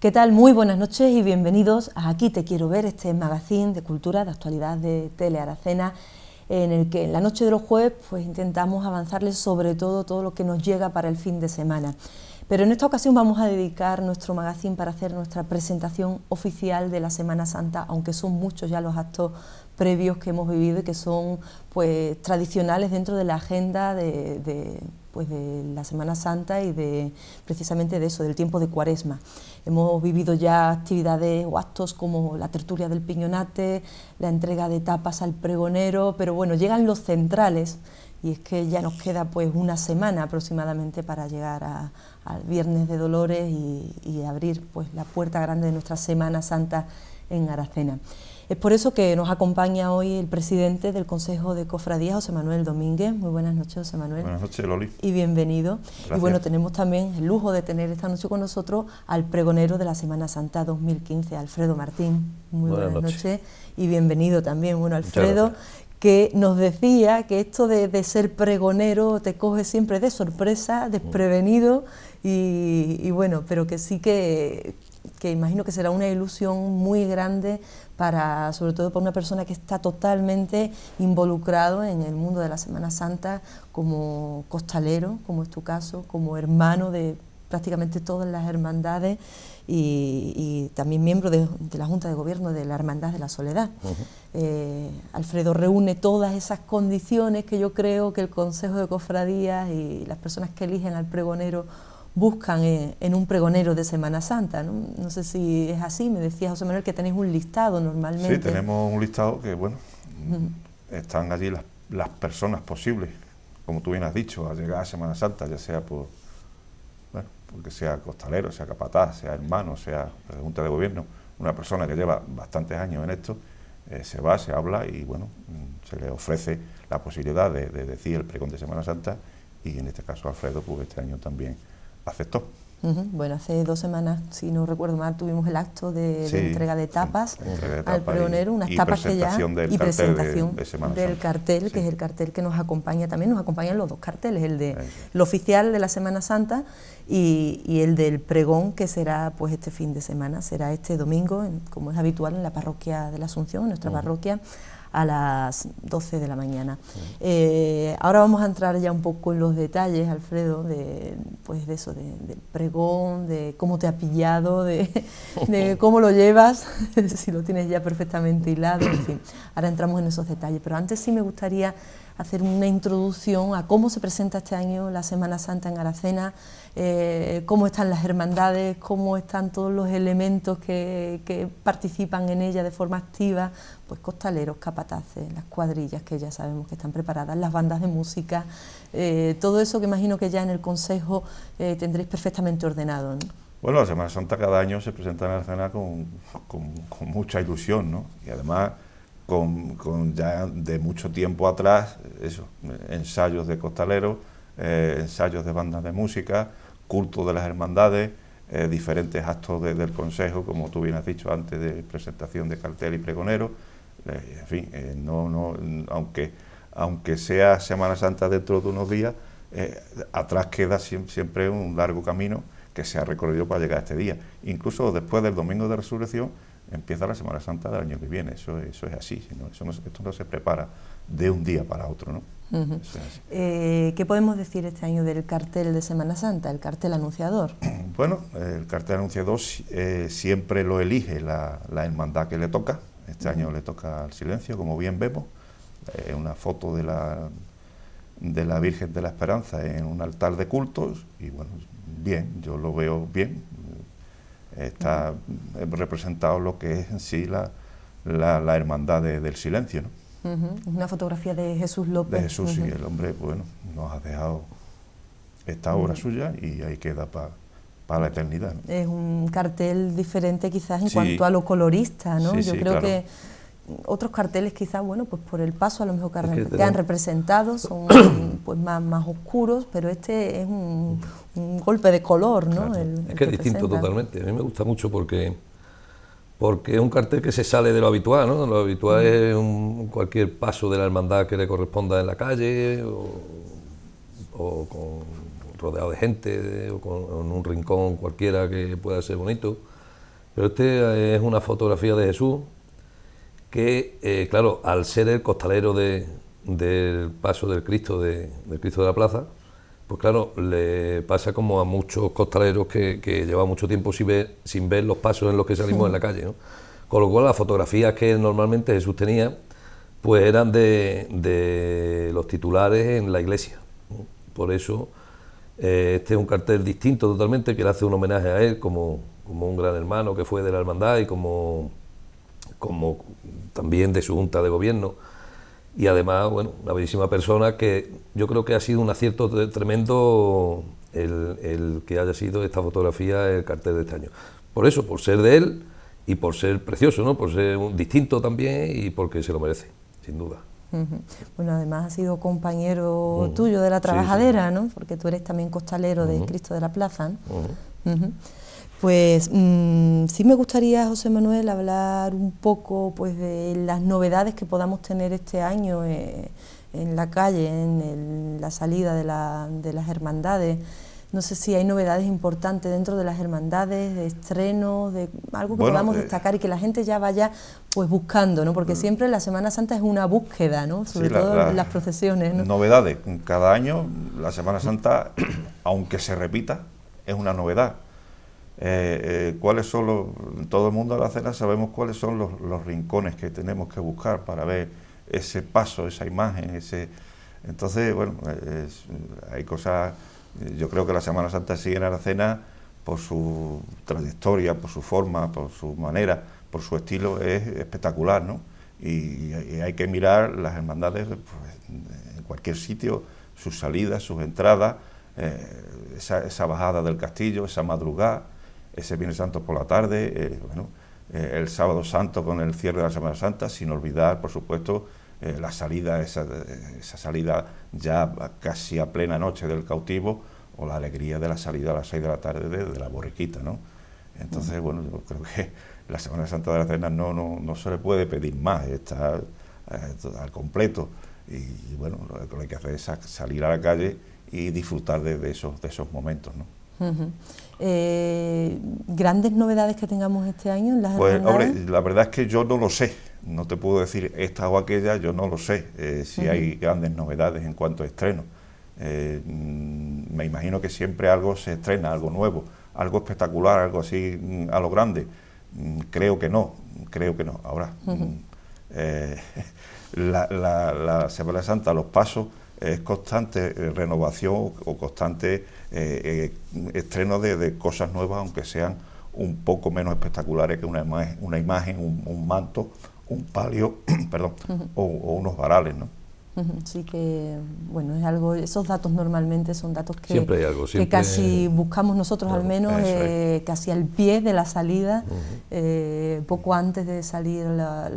¿Qué tal? Muy buenas noches y bienvenidos a Aquí te quiero ver, este magazine de cultura de actualidad de Tele Aracena en el que en la noche de los jueves pues, intentamos avanzarles sobre todo todo lo que nos llega para el fin de semana. Pero en esta ocasión vamos a dedicar nuestro magazine para hacer nuestra presentación oficial de la Semana Santa, aunque son muchos ya los actos previos que hemos vivido y que son pues tradicionales dentro de la agenda de pues de la Semana Santa y de precisamente de eso, del tiempo de cuaresma. Hemos vivido ya actividades o actos como la tertulia del piñonate, la entrega de tapas al pregonero, pero bueno, llegan los centrales y es que ya nos queda pues una semana aproximadamente para llegar al Viernes de Dolores y, y abrir pues la puerta grande de nuestra Semana Santa en Aracena. Es por eso que nos acompaña hoy el presidente del Consejo de Cofradías, José Manuel Domínguez. Muy buenas noches, José Manuel. Buenas noches, Loli. Y bienvenido. Y bueno, tenemos también el lujo de tener esta noche con nosotros al pregonero de la Semana Santa 2015, Alfredo Martín. Muy buenas, noches. Y bienvenido también, bueno, Alfredo, que nos decía que esto de, ser pregonero te coge siempre de sorpresa, desprevenido, y bueno, pero que sí que, que imagino que será una ilusión muy grande para, sobre todo para una persona que está totalmente involucrado en el mundo de la Semana Santa como costalero, como es tu caso, como hermano de prácticamente todas las hermandades y, también miembro de, la Junta de Gobierno de la Hermandad de la Soledad. Eh, Alfredo reúne todas esas condiciones que yo creo que el Consejo de Cofradías y las personas que eligen al pregonero buscan eh, en, un pregonero de Semana Santa. ¿no? sé si es así, me decía José Manuel que tenéis un listado normalmente. Sí, tenemos un listado que, bueno, están allí las, las personas posibles, como tú bien has dicho, al llegar a Semana Santa, ya sea por, bueno, porque sea costalero, sea capataz, sea hermano, sea pregunta de gobierno, una persona que lleva bastantes años en esto, eh, se va, se habla y bueno, mm, se le ofrece la posibilidad de, de, decir el pregón de Semana Santa y en este caso Alfredo, pues este año también aceptó. Bueno, hace dos semanas, si no recuerdo mal, tuvimos el acto de, entrega de tapas al pregonero, unas tapas que ya... y presentación del cartel, que es el cartel que nos acompaña también, nos acompañan los dos carteles, el de oficial de la Semana Santa y, el del pregón que será pues este fin de semana, será este domingo, como es habitual en la parroquia de la Asunción, en nuestra mm. parroquia, a las 12 de la mañana. Eh, ahora vamos a entrar ya un poco en los detalles, Alfredo, de, pues de eso, del pregón, de cómo te ha pillado, de, de cómo lo llevas, si lo tienes ya perfectamente hilado, en fin. Ahora entramos en esos detalles, pero antes sí me gustaría hacer una introducción a cómo se presenta este año la Semana Santa en Aracena, eh, cómo están las hermandades, cómo están todos los elementos que, participan en ella de forma activa, pues costaleros, capataces, las cuadrillas que ya sabemos que están preparadas, las bandas de música, eh, todo eso que imagino que ya en el Consejo eh, tendréis perfectamente ordenado. ¿no? Bueno, la Semana Santa cada año se presenta en Aracena con, con mucha ilusión, ¿no? Y además con, ya de mucho tiempo atrás, eso, ensayos de costaleros, eh, ensayos de bandas de música, culto de las hermandades, eh, diferentes actos del Consejo, como tú bien has dicho antes, de presentación de cartel y pregonero. Eh, en fin, no, aunque, aunque sea Semana Santa dentro de unos días, atrás queda siempre un largo camino que se ha recorrido para llegar a este día. Incluso después del Domingo de Resurrección, empieza la Semana Santa del año que viene. Eso, eso es así, esto no se prepara de un día para otro. ¿no? Eh, ¿Qué podemos decir este año del cartel de Semana Santa, el cartel anunciador? Bueno, el cartel anunciador eh, siempre lo elige la, hermandad que le toca. Este año le toca al silencio, como bien vemos. es eh, una foto de la, de la Virgen de la Esperanza en un altar de cultos y bueno, bien, yo lo veo bien, está eh, representado lo que es en sí la, la, hermandad del silencio. ¿no? Una fotografía de Jesús López. De Jesús, sí, el hombre, bueno, nos ha dejado esta obra suya y ahí queda para para la eternidad. Es un cartel diferente quizás en cuanto a lo colorista, ¿no? Yo creo que otros carteles quizás, bueno, pues por el paso a lo mejor que, han representado, son pues más, más oscuros, pero este es un, golpe de color, ¿no? es que, es distinto totalmente, a mí me gusta mucho porque porque es un cartel que se sale de lo habitual, ¿no? Lo habitual mm. es cualquier paso de la hermandad que le corresponda en la calle o, rodeado de gente o con, en un rincón cualquiera que pueda ser bonito. Pero este es una fotografía de Jesús que, eh, claro, al ser el costalero del paso del Cristo, de, del Cristo de la Plaza, pues claro, le pasa como a muchos costaleros que, que mucho tiempo sin ver, los pasos en los que salimos en la calle. Con lo cual, las fotografías que normalmente Jesús tenía, pues eran de, los titulares en la iglesia. Por eso, eh, este es un cartel distinto totalmente que le hace un homenaje a él como, como un gran hermano que fue de la hermandad y como como también de su Junta de Gobierno. Y además, bueno, una bellísima persona que yo creo que ha sido un acierto tremendo el, que haya sido esta fotografía, el cartel de este año. Por eso, por ser de él y por ser precioso, ¿no? Por ser un, distinto también y porque se lo merece, sin duda. Bueno, además ha sido compañero tuyo de la trabajadera, ¿no? Porque tú eres también costalero de Cristo de la Plaza, ¿no? Pues mm, sí me gustaría, José Manuel, hablar un poco pues, de las novedades que podamos tener este año eh, en la calle, en la salida de, las hermandades. No sé si hay novedades importantes dentro de las hermandades, de estrenos, de algo que podamos eh, destacar y que la gente ya vaya pues buscando, ¿no? Porque mm. siempre la Semana Santa es una búsqueda, ¿no? Sobre todo en las procesiones. Novedades. Cada año la Semana Santa, aunque se repita, es una novedad eh, eh, cuáles son los, todo el mundo a la cena sabemos cuáles son los, rincones que tenemos que buscar para ver ese paso, esa imagen, ese... Entonces, bueno, eh, hay cosas, yo creo que la Semana Santa sigue en la cena por su trayectoria, por su forma, por su manera, por su estilo, es espectacular, ¿no? Y, hay que mirar las hermandades pues, en cualquier sitio, sus salidas, sus entradas, esa, esa bajada del castillo, esa madrugada, ese Viernes Santo por la tarde, eh, bueno, eh, el Sábado Santo con el cierre de la Semana Santa, sin olvidar, por supuesto, eh, la salida, esa, salida ya casi a plena noche del cautivo, o la alegría de la salida a las 6 de la tarde de, la borriquita, ¿no? Entonces, bueno, yo creo que la Semana Santa de la Cena no, no, no se le puede pedir más, está al completo. Y, bueno, lo que hay que hacer es salir a la calle y disfrutar de, esos, de esos momentos, no eh, grandes novedades que tengamos este año en Pues la verdad es que yo no lo sé, no te puedo decir esta o aquella, yo no lo sé, eh, si hay grandes novedades en cuanto a estreno. Eh, mm, me imagino que siempre algo se estrena, algo nuevo, algo espectacular, algo así mm, a lo grande. Mm, creo que no, creo que no. Ahora, la, la, Semana Santa, los pasos, es constante renovación o constante eh, eh, estreno de, cosas nuevas, aunque sean un poco menos espectaculares que una, una imagen, un, manto, un palio, perdón, o, unos varales, ¿no? Sí que, bueno, es algo, esos datos normalmente son datos que, casi buscamos nosotros al menos, eh, casi al pie de la salida, eh, poco antes de salir la,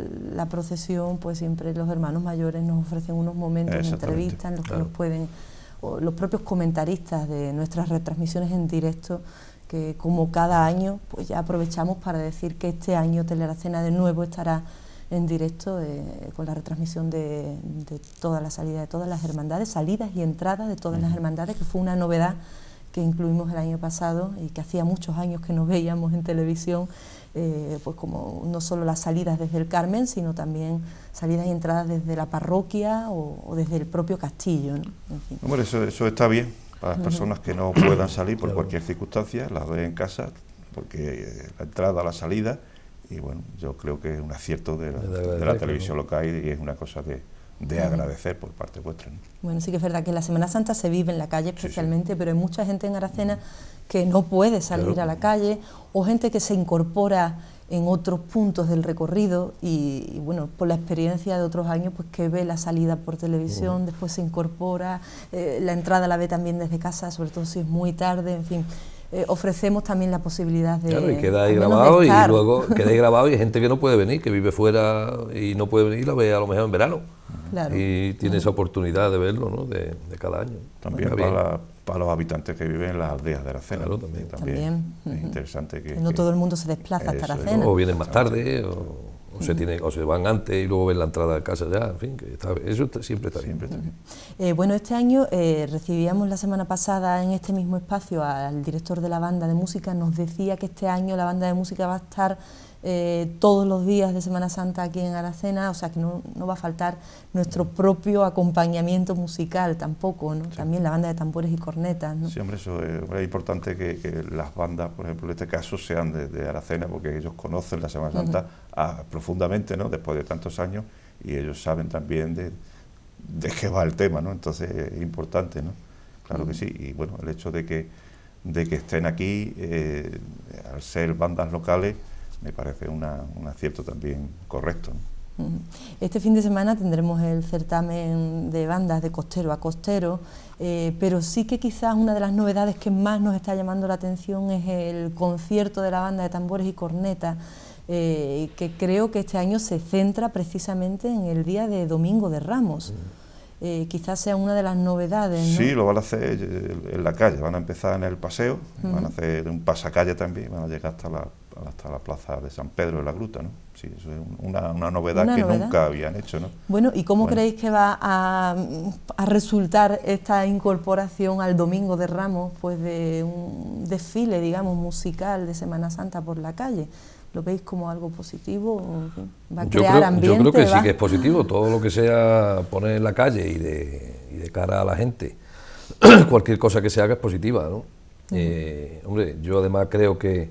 procesión, pues siempre los hermanos mayores nos ofrecen unos momentos de entrevista en los que nos pueden los propios comentaristas de nuestras retransmisiones en directo, que como cada año, pues ya aprovechamos para decir que este año Teleracena de nuevo estará en directo eh, con la retransmisión de, de, toda la salida de todas las hermandades, salidas y entradas de todas las hermandades, que fue una novedad que incluimos el año pasado y que hacía muchos años que no veíamos en televisión eh, pues como no solo las salidas desde el Carmen, sino también salidas y entradas desde la parroquia o, desde el propio castillo. Hombre, eso, está bien para las personas que no puedan salir por cualquier circunstancia, las ve en casa, porque eh, la entrada, la salida, y bueno, yo creo que es un acierto de la, de la televisión local y es una cosa que de agradecer por parte vuestra. Bueno, sí que es verdad que la Semana Santa se vive en la calle especialmente, pero hay mucha gente en Aracena que no puede salir a la calle o gente que se incorpora en otros puntos del recorrido y, bueno, por la experiencia de otros años, pues que ve la salida por televisión, después se incorpora, eh, la entrada la ve también desde casa, sobre todo si es muy tarde, en fin. Eh, ofrecemos también la posibilidad de... Claro, y queda ahí grabado y luego queda ahí grabado y hay gente que no puede venir, que vive fuera y no puede venir, la ve a lo mejor en verano. Y tiene esa oportunidad de verlo, ¿no? De, cada año. También para, los habitantes que viven en las aldeas de Aracena. Claro, también. también. Es interesante que... No todo el mundo se desplaza hasta Aracena. O vienen más tarde o o, se tiene, van antes y luego ven la entrada a casa ya, en fin, eso siempre está siempre bien. Eh, bueno, este año eh, recibíamos la semana pasada en este mismo espacio al director de la banda de música, nos decía que este año la banda de música va a estar eh, todos los días de Semana Santa aquí en Aracena, o sea que no, va a faltar nuestro propio acompañamiento musical tampoco, ¿no? También la banda de tambores y cornetas, Sí, hombre, eso es, importante que, las bandas, por ejemplo, en este caso sean de, Aracena, porque ellos conocen la Semana Santa profundamente, ¿no? Después de tantos años, y ellos saben también de, qué va el tema, ¿no? Entonces es importante, ¿no? Claro que sí, y bueno, el hecho de que, de que estén aquí, eh, al ser bandas locales, me parece un acierto también correcto. Este fin de semana tendremos el certamen de bandas de costero a costero, eh, pero sí que quizás una de las novedades que más nos está llamando la atención es el concierto de la banda de tambores y cornetas, eh, que creo que este año se centra precisamente en el día de Domingo de Ramos. Eh, quizás sea una de las novedades. Sí, lo van a hacer en la calle, van a empezar en el paseo, van a hacer un pasacalle también, van a llegar hasta la hasta la plaza de San Pedro de la Gruta, ¿no? Sí, eso es una, novedad que nunca habían hecho, ¿no? Bueno, ¿y cómo creéis que va a, resultar esta incorporación al Domingo de Ramos, pues de un desfile, digamos, musical de Semana Santa por la calle? ¿Lo veis como algo positivo? ¿Va a crear ambiente? Yo creo que sí que es positivo, todo lo que sea poner en la calle y de, de cara a la gente, cualquier cosa que se haga es positiva, ¿no? Eh, hombre, yo además creo que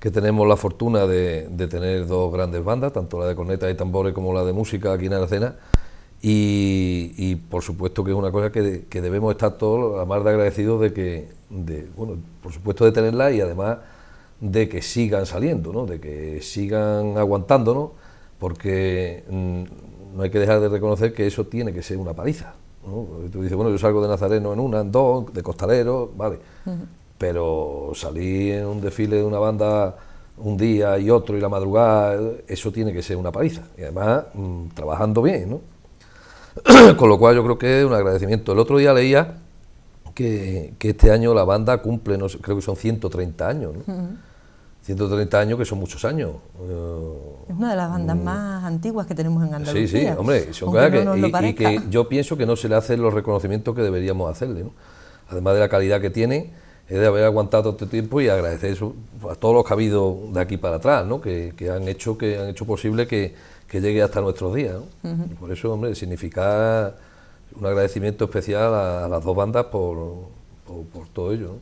que tenemos la fortuna de, tener dos grandes bandas, tanto la de cornetas y tambores como la de música aquí en Aracena. Y, por supuesto que es una cosa que, debemos estar todos a más de agradecidos de que, de, bueno, por supuesto de tenerla y además de que sigan saliendo, ¿no? de que sigan aguantándonos, porque mm, no hay que dejar de reconocer que eso tiene que ser una paliza. ¿no? Tú dices, bueno, yo salgo de Nazareno en una, en dos, de Costalero, vale pero salir en un desfile de una banda un día y otro y la madrugada, eso tiene que ser una paliza. Y además, mm, trabajando bien, ¿no? Con lo cual yo creo que es un agradecimiento. El otro día leía que, este año la banda cumple, no creo que son 130 años, ¿no? 130 años, que son muchos años. es una de las eh, bandas mm. más antiguas que tenemos en Andalucía. Sí, sí, hombre, son y, que yo pienso que no se le hacen los reconocimientos que deberíamos hacerle, ¿no? Además de la calidad que tiene es de haber aguantado este tiempo y agradecer a todos los que ha habido de aquí para atrás, ¿no? que, han hecho que han hecho posible que, que llegue hasta nuestros días. Por eso, hombre, significa un agradecimiento especial a, las dos bandas por, por, todo ello.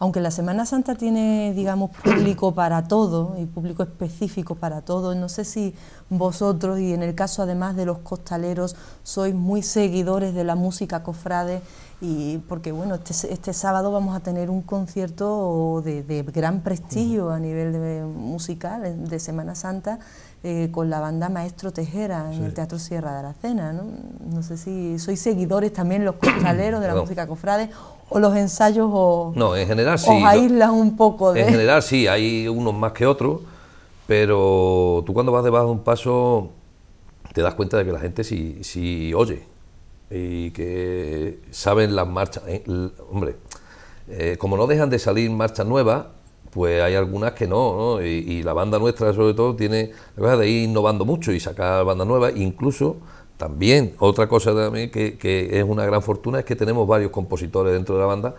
Aunque la Semana Santa tiene, digamos, público para todo y público específico para todo, no sé si vosotros, y en el caso además de los costaleros, sois muy seguidores de la música cofrade y porque bueno, este, este, sábado vamos a tener un concierto de, gran prestigio a nivel musical de Semana Santa eh, con la banda Maestro Tejera en el Teatro Sierra de Aracena. ¿no? no sé si sois seguidores también los costaleros de la música cofrade o los ensayos o no, en general, sí, os aíslas un poco de... En general sí, hay unos más que otros, pero tú cuando vas debajo de un paso te das cuenta de que la gente sí, sí oye y que saben las marchas. Eh, hombre, eh, como no dejan de salir marchas nuevas, pues hay algunas que no, ¿no? Y, la banda nuestra sobre todo tiene la cosa de ir innovando mucho y sacar bandas nuevas, incluso también otra cosa también que, es una gran fortuna es que tenemos varios compositores dentro de la banda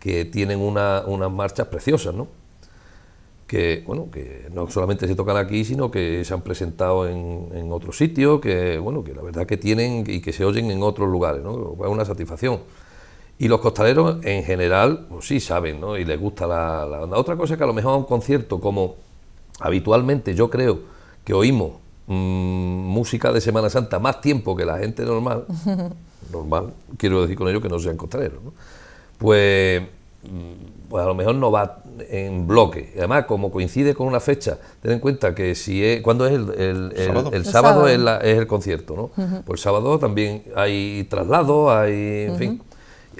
que tienen una, unas marchas preciosas, ¿no? que, bueno, que no solamente se tocan aquí, sino que se han presentado en, en otros sitios, que, bueno, que la verdad que tienen y que se oyen en otros lugares, ¿no? Es una satisfacción. Y los costaleros en general, pues sí saben, ¿no? Y les gusta la, la onda. Otra cosa es que a lo mejor a un concierto, como habitualmente yo creo que oímos mm, música de Semana Santa más tiempo que la gente normal, normal, quiero decir con ello que no sean costaleros, Pues, mm, pues a lo mejor no va en bloque. Además, como coincide con una fecha, ten en cuenta que si es, es el, sábado, Es, el concierto, ¿no? Pues el sábado también hay traslados, hay, en fin,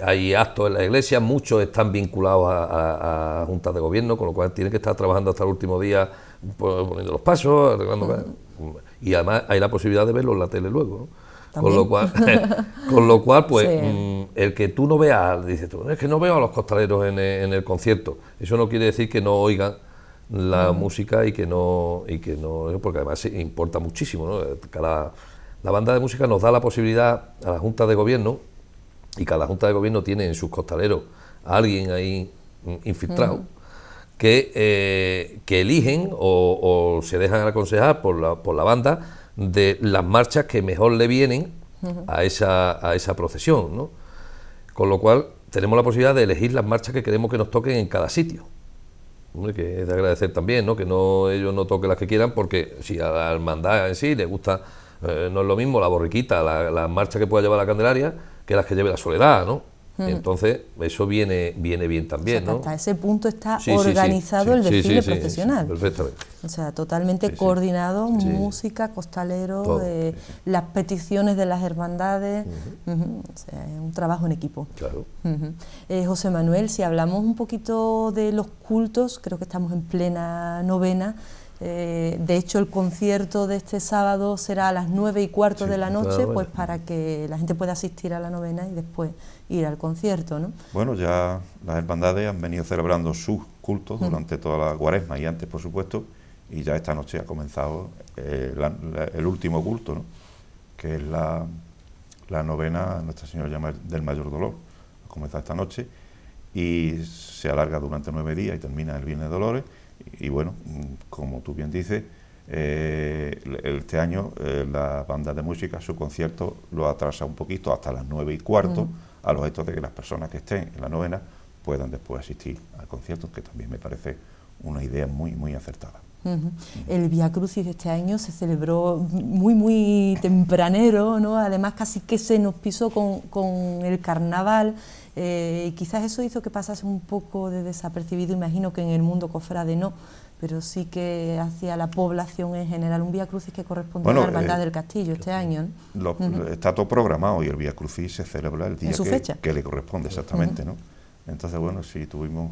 hay actos en la iglesia, muchos están vinculados a, juntas de gobierno, con lo cual tienen que estar trabajando hasta el último día pues, poniendo los pasos, arreglando... Y además hay la posibilidad de verlo en la tele luego, ¿no? Con lo cual, con lo cual pues, mm, el que tú no veas, dices tú, es que no veo a los costaleros en, eh, el concierto. Eso no quiere decir que no oigan la música y que no y que no porque además importa muchísimo ¿no? la, la banda de música nos da la posibilidad a la junta de gobierno y cada junta de gobierno tiene en sus costaleros a alguien ahí mm, infiltrado que, eh, que eligen o, o, se dejan aconsejar por la, por la banda de las marchas que mejor le vienen a, esa, a esa procesión. ¿no? Con lo cual tenemos la posibilidad de elegir las marchas que queremos que nos toquen en cada sitio. que es de agradecer también, ¿no? que no, ellos no toquen las que quieran, porque si a la hermandad en sí le gusta, eh, no es lo mismo la borriquita, la, la marcha que pueda llevar la Candelaria, que las que lleve la Soledad, ¿no? Entonces, eso viene, viene bien también, o Hasta ese punto está organizado el desfile profesional. perfectamente. O sea, totalmente coordinado, música, costalero, las peticiones de las hermandades, O sea, un trabajo en equipo. Claro. Eh, José Manuel, si hablamos un poquito de los cultos, creo que estamos en plena novena, eh, de hecho, el concierto de este sábado será a las nueve y cuarto de la noche, pues para que la gente pueda asistir a la novena y después ir al concierto. ¿no? Bueno, ya las hermandades han venido celebrando sus cultos mm. durante toda la cuaresma y antes, por supuesto, y ya esta noche ha comenzado eh, el último culto, ¿no? que es la, la novena Nuestra Señora del Mayor Dolor. Ha comenzado esta noche y se alarga durante nueve días y termina el Viernes de Dolores y bueno, como tú bien dices, eh, este año eh, la banda de música, su concierto lo atrasa un poquito hasta las nueve y cuarto, a los efectos de que las personas que estén en la novena puedan después asistir al concierto, que también me parece una idea muy, muy acertada. El Via Crucis de este año se celebró muy, muy tempranero, ¿no? Además casi que se nos pisó con, el carnaval eh, y quizás eso hizo que pasase un poco de desapercibido, imagino que en el mundo cofrade no, pero sí que hacia la población en general, un Vía Crucis que corresponde a la Hermandad eh, del Castillo este eh, año. Está todo programado y el Vía Crucis se celebra el día que, le corresponde exactamente, ¿no? Entonces, bueno, sí tuvimos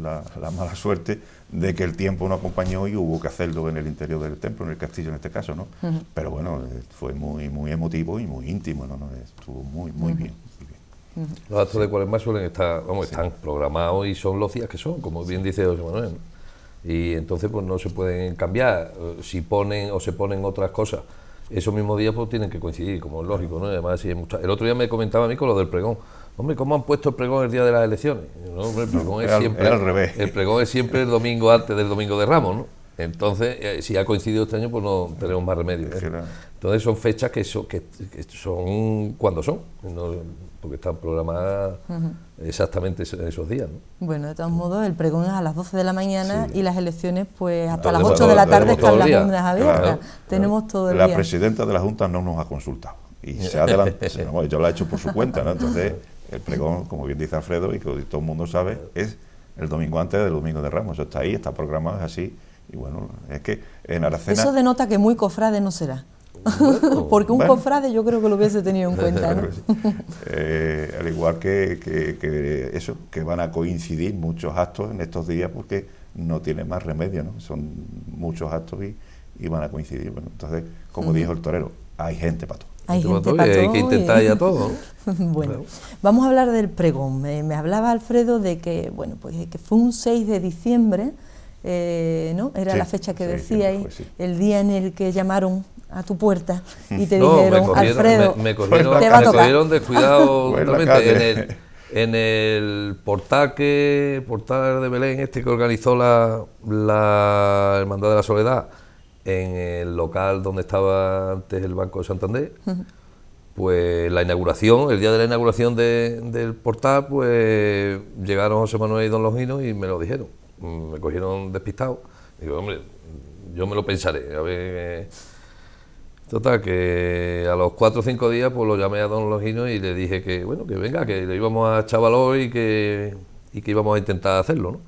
la, mala suerte de que el tiempo no acompañó y hubo que hacerlo en el interior del templo, en el castillo en este caso, ¿no? Pero bueno, eh, fue muy, muy emotivo y muy íntimo, ¿no? Estuvo muy, muy bien. Los actos de más suelen estar, vamos, están programados y son los días que son, como bien dice José Manuel. Y entonces pues no se pueden cambiar. Eh, si ponen o se ponen otras cosas, esos mismos días pues tienen que coincidir, como es lógico, ¿no? Además, el otro día me comentaba a mí con lo del pregón. Hombre, ¿cómo han puesto el pregón el día de las elecciones? el, pregón es siempre, el pregón es siempre el domingo antes del domingo de Ramos, ¿no? Entonces, eh, si ha coincidido este año, pues no tenemos más remedio. Entonces son fechas que, que, son cuando son, porque están programadas exactamente esos, días. Bueno, de todos modos, el pregón es a las 12 de la mañana y las elecciones, pues hasta las 8 de la tarde están las abiertas. tenemos todo el la día. La presidenta de la Junta no nos ha consultado y se ha adelantado. yo lo he hecho por su cuenta, ¿no? Entonces... El pregón, como bien dice Alfredo, y que todo el mundo sabe, es el domingo antes del domingo de Ramos. Eso está ahí, está programado, es así. Y bueno, es que en Aracena... Eso denota que muy cofrade no será. Porque un cofrade yo creo que lo hubiese tenido en cuenta. Eh, al igual que, eso, que van a coincidir muchos actos en estos días porque no tiene más remedio, ¿no? Son muchos actos y, van a coincidir. Bueno, entonces, como dijo el torero, hay gente para todo. Hay, gente que intentar ¿eh? ya todo. bueno, vamos a hablar del pregón. Me, hablaba Alfredo de que, bueno, pues que fue un 6 de diciembre, eh, ¿no? Era la fecha que decía ahí, el día en el que llamaron a tu puerta y te dijeron, Alfredo, me, me te descuidado en el, en el portal, de Belén, este que organizó la, la Hermandad de la Soledad en el local donde estaba antes el Banco de Santander. Pues la inauguración, el día de la inauguración del portal, pues llegaron José Manuel y Don Longino y me lo dijeron. Mm, me cogieron despistado. Digo, hombre, yo me lo pensaré. A ver. Eh". Total, que a los cuatro o cinco días pues lo llamé a Don Longino y le dije que, bueno, que venga, que le íbamos a echar y y que íbamos a intentar hacerlo, ¿no?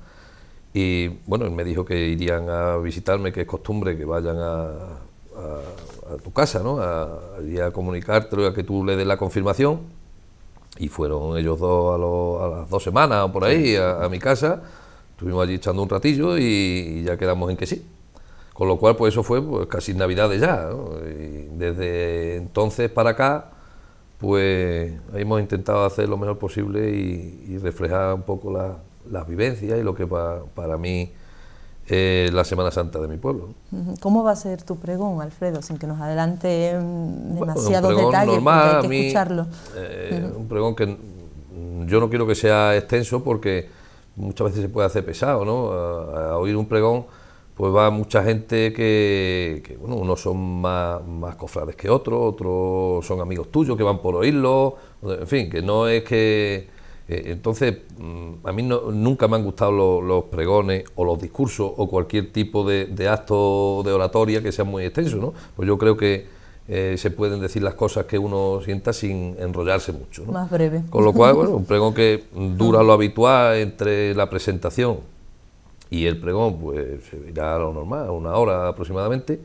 Y bueno, él me dijo que irían a visitarme, que es costumbre que vayan a, tu casa, ¿no? A, a, comunicarte, a que tú le des la confirmación. Y fueron ellos dos a, las dos semanas o por ahí a, mi casa. Estuvimos allí echando un ratillo y, ya quedamos en que sí. Con lo cual, pues eso fue pues, casi Navidades ya. Y desde entonces para acá, pues hemos intentado hacer lo mejor posible y, y reflejar un poco la, las vivencias y lo que para mí eh, la Semana Santa de mi pueblo. ¿Cómo va a ser tu pregón, Alfredo? Sin que nos adelante em, demasiados detalles, normal, eh, Un pregón que yo no quiero que sea extenso porque muchas veces se puede hacer pesado, ¿no? A, oír un pregón pues va mucha gente que, que bueno, unos son más, más cofrades que otros, otros son amigos tuyos que van por oírlo, en fin, que no es que eh, entonces, mm, a mí nunca me han gustado los, pregones o los discursos o cualquier tipo de, acto de oratoria que sea muy extenso, ¿no? Pues yo creo que eh, se pueden decir las cosas que uno sienta sin enrollarse mucho. ¿no? Más breve. Con lo cual, bueno, un pregón que dura lo habitual entre la presentación y el pregón, pues se lo normal, una hora aproximadamente.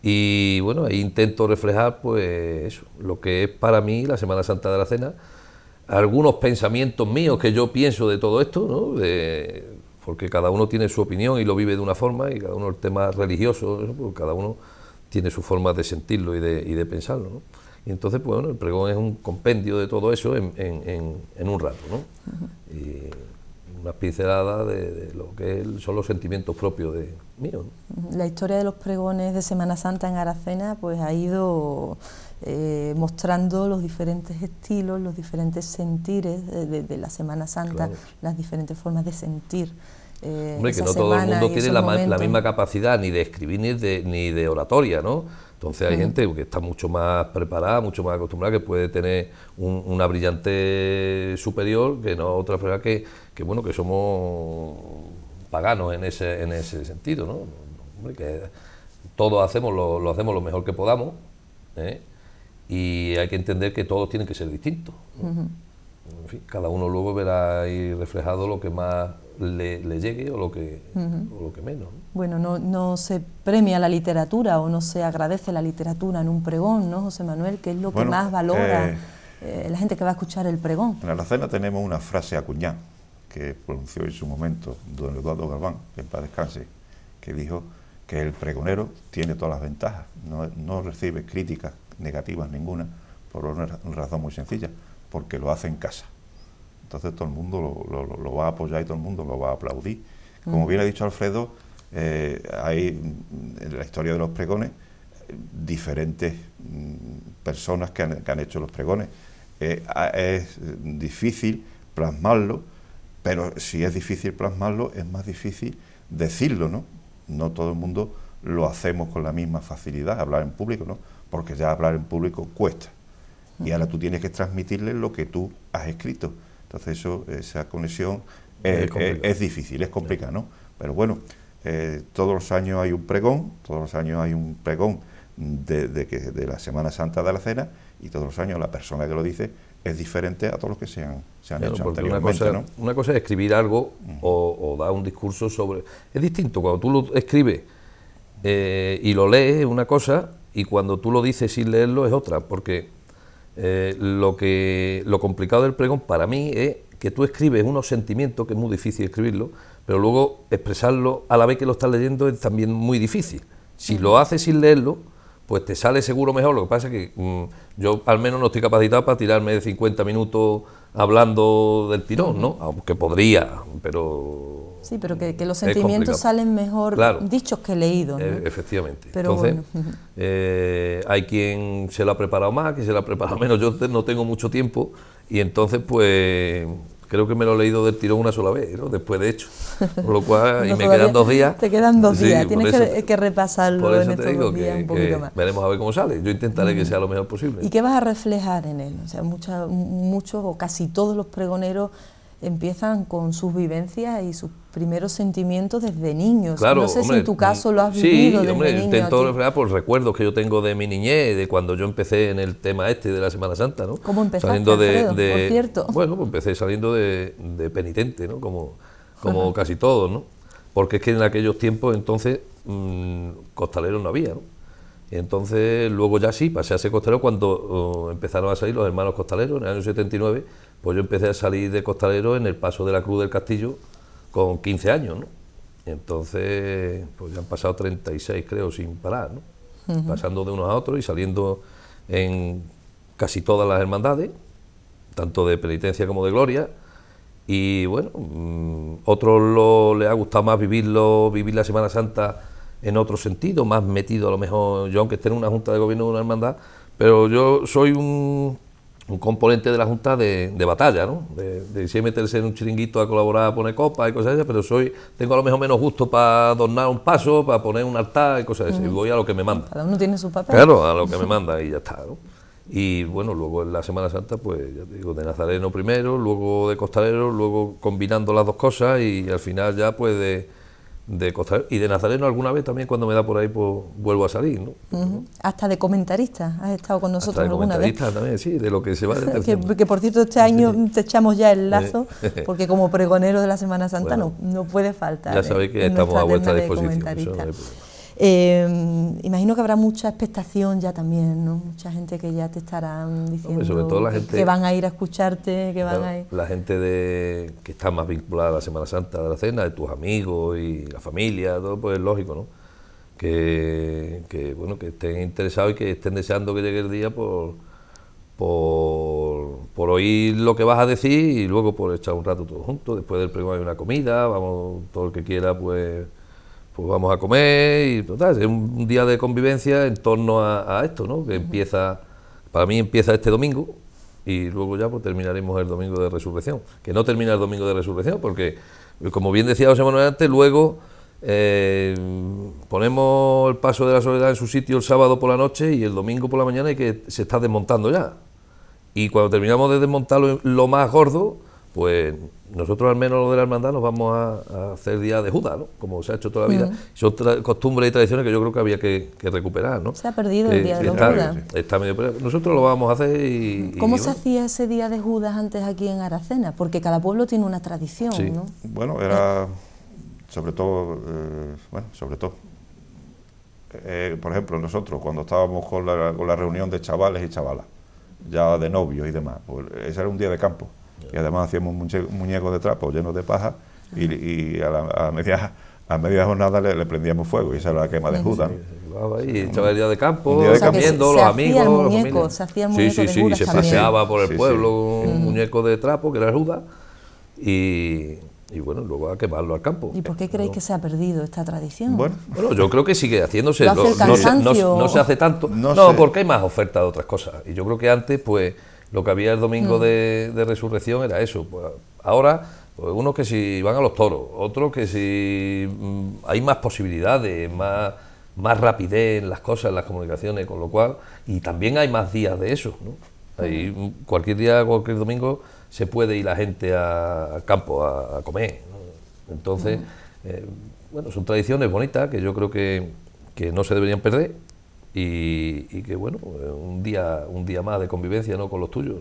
Y bueno, ahí intento reflejar, pues, eso, lo que es para mí la Semana Santa de la Cena algunos pensamientos míos que yo pienso de todo esto, ¿no? de, porque cada uno tiene su opinión y lo vive de una forma, y cada uno el tema religioso, pues cada uno tiene su forma de sentirlo y de, pensarlo. ¿no? Y entonces, pues bueno, el pregón es un compendio de todo eso en, un rato, ¿no? Y unas pinceladas de, lo que son los sentimientos propios de míos. La historia de los pregones de Semana Santa en Aracena, pues ha ido eh, mostrando los diferentes estilos, los diferentes sentires de, la Semana Santa, las diferentes formas de sentir. Eh, Hombre, que no todo el mundo tiene la, misma capacidad ni de escribir ni de, ni de oratoria, ¿no? Entonces hay gente que está mucho más preparada, mucho más acostumbrada, que puede tener una brillante superior que no otra persona que, que bueno que somos paganos en ese, en ese sentido, ¿no? Hombre, que todos hacemos lo, lo hacemos lo mejor que podamos, ¿eh? y hay que entender que todos tienen que ser distintos. en fin, cada uno luego verá ahí reflejado lo que más le, le llegue o lo que, o lo que menos. Bueno, no, no, se premia la literatura o no se agradece la literatura en un pregón, ¿no, José Manuel? Que es lo que más valora eh, eh, la gente que va a escuchar el pregón. En la cena tenemos una frase acuñada que pronunció en su momento don Eduardo Galván, que en paz descanse, que dijo que el pregonero tiene todas las ventajas, no, no recibe críticas negativas ninguna, por una razón muy sencilla, porque lo hace en casa. Entonces todo el mundo lo, va a apoyar y todo el mundo lo va a aplaudir. Como mm. bien ha dicho Alfredo, eh, hay mm, en la historia de los pregones diferentes mm, personas que han, hecho los pregones. Eh, es difícil plasmarlo, pero si es difícil plasmarlo, es más difícil decirlo, ¿no? No todo el mundo lo hacemos con la misma facilidad, hablar en público, ¿no? porque ya hablar en público cuesta. Y ahora tú tienes que transmitirle lo que tú has escrito. Entonces eso, esa conexión es, difícil, es complicada, ¿no? Pero bueno, eh, todos los años hay un pregón, todos los años hay un pregón de, que, de la Semana Santa de la Cena y todos los años la persona que lo dice es diferente a todos los que se han, hecho anteriormente. Una cosa, ¿no? una cosa, es escribir algo o, dar un discurso sobre... Es distinto, cuando tú lo escribes eh, y lo lees una cosa y cuando tú lo dices sin leerlo es otra, porque eh, lo, que, lo complicado del pregón para mí es que tú escribes unos sentimientos, que es muy difícil escribirlo, pero luego expresarlo a la vez que lo estás leyendo es también muy difícil. Si lo haces sin leerlo, pues te sale seguro mejor. Lo que pasa es que mm, yo al menos no estoy capacitado para tirarme de 50 minutos hablando del tirón, ¿no? Aunque podría, pero Sí, pero que, los sentimientos salen mejor dichos que leídos. ¿no? E, efectivamente. Pero Entonces, eh, hay quien se lo ha preparado más, quien se lo ha preparado menos. Yo no tengo mucho tiempo y entonces pues creo que me lo he leído del tirón una sola vez, después de hecho. Por lo cual, y me quedan dos días. Te quedan dos días, tienes que, repasarlo en estos dos días un poquito más. Veremos a ver cómo sale, yo intentaré que sea lo mejor posible. ¿Y qué vas a reflejar en él? O sea, muchos o casi todos los pregoneros empiezan con sus vivencias y sus primeros sentimientos desde niños. no sé si en tu caso lo has sí, vivido desde niño Intento reflejar por recuerdos que yo tengo de mi niñez, de cuando yo empecé en el tema este de la Semana Santa, ¿no? ¿Cómo empezaste, saliendo de, Bueno, pues empecé saliendo de, penitente, ¿no? Como, como casi todos, ¿no? Porque es que en aquellos tiempos entonces mm, costaleros no había, ¿no? entonces luego ya sí, pasé a ser costalero cuando oh, empezaron a salir los hermanos costaleros en el año 79 pues yo empecé a salir de costalero en el paso de la Cruz del Castillo con 15 años, ¿no? Entonces, pues ya han pasado 36, creo, sin parar, ¿no? Pasando de unos a otros y saliendo en casi todas las hermandades, tanto de penitencia como de gloria. Y bueno, mm, otros lo, les ha gustado más vivirlo, vivir la Semana Santa en otro sentido, más metido a lo mejor, yo aunque esté en una junta de gobierno de una hermandad, pero yo soy un un componente de la Junta de, de batalla, ¿no? De, de, meterse en un chiringuito a colaborar, a poner copas y cosas así, pero soy, tengo a lo mejor menos gusto para adornar un paso, para poner un altar y cosas así, y voy a lo que me manda. Cada uno tiene su papel. Claro, a lo que me manda y ya está, ¿no? Y bueno, luego en la Semana Santa, pues ya digo, de nazareno primero, luego de costalero, luego combinando las dos cosas y al final ya pues de de y de Nazareno alguna vez también cuando me da por ahí pues vuelvo a salir hasta de comentarista has estado con nosotros alguna vez también sí de lo que se va de que, que, por cierto este año te echamos ya el lazo porque como pregonero de la Semana Santa no, no puede faltar ya sabéis que estamos a vuestra disposición Em, imagino que habrá mucha expectación ya también, ¿no? Mucha gente que ya te estarán diciendo que van a ir a escucharte, que van la, a ir... La gente de, que está más vinculada a la Semana Santa a la cena, de tus amigos y la familia, todo, pues es lógico, ¿no? Que, bueno, que estén interesados y que estén deseando que llegue el día por, por, oír lo que vas a decir y luego por echar un rato todos juntos. Después del pregón hay una comida, vamos, todo el que quiera, pues pues vamos a comer y total, es un día de convivencia en torno a, esto, ¿no? Que empieza, para mí empieza este domingo y luego ya pues terminaremos el domingo de resurrección, que no termina el domingo de resurrección porque, como bien decía José Manuel antes, luego eh, ponemos el paso de la soledad en su sitio el sábado por la noche y el domingo por la mañana y que se está desmontando ya. Y cuando terminamos de desmontarlo lo más gordo, pues nosotros al menos lo de la hermandad nos vamos a, hacer día de Judas, ¿no? como se ha hecho toda la vida. Mm. Son costumbres y tradiciones que yo creo que había que, recuperar. ¿no? Se ha perdido el día de Judas. Está medio Nosotros lo vamos a hacer y... ¿Cómo se hacía ese día de Judas antes aquí en Aracena? Porque cada pueblo tiene una tradición. ¿no? Bueno, era sobre todo, eh, bueno, sobre todo. Eh, por ejemplo, nosotros cuando estábamos con la, con la reunión de chavales y chavalas, ya de novios y demás, pues, ese era un día de campo y además hacíamos muñeco de trapo lleno de paja y, a, la, a, media, a media jornada le, le, prendíamos fuego y esa era la quema de Judas. Y estaba el día de campo, día de los amigos. se hacía sí, sí, sí, se paseaba por el pueblo un mm. muñeco de trapo que era Judas y y bueno, luego a quemarlo al campo. ¿Y por qué creéis que se ha perdido esta tradición? Bueno, yo creo que sigue haciéndose, no, se, no, se hace tanto, no, porque hay más ofertas de otras cosas, y yo creo que antes pues lo que había el domingo mm. de, resurrección era eso. Pues, ahora, pues, uno que si van a los toros, otro que si mm, hay más posibilidades, más, más rapidez en las cosas, en las comunicaciones, con lo cual, y también hay más días de eso. ¿no? cualquier día, cualquier domingo, se puede ir la gente a, al campo a, comer. Entonces, eh, bueno, son tradiciones bonitas que yo creo que, que no se deberían perder y, que bueno, pues, un día, un día más de convivencia ¿no? con los tuyos.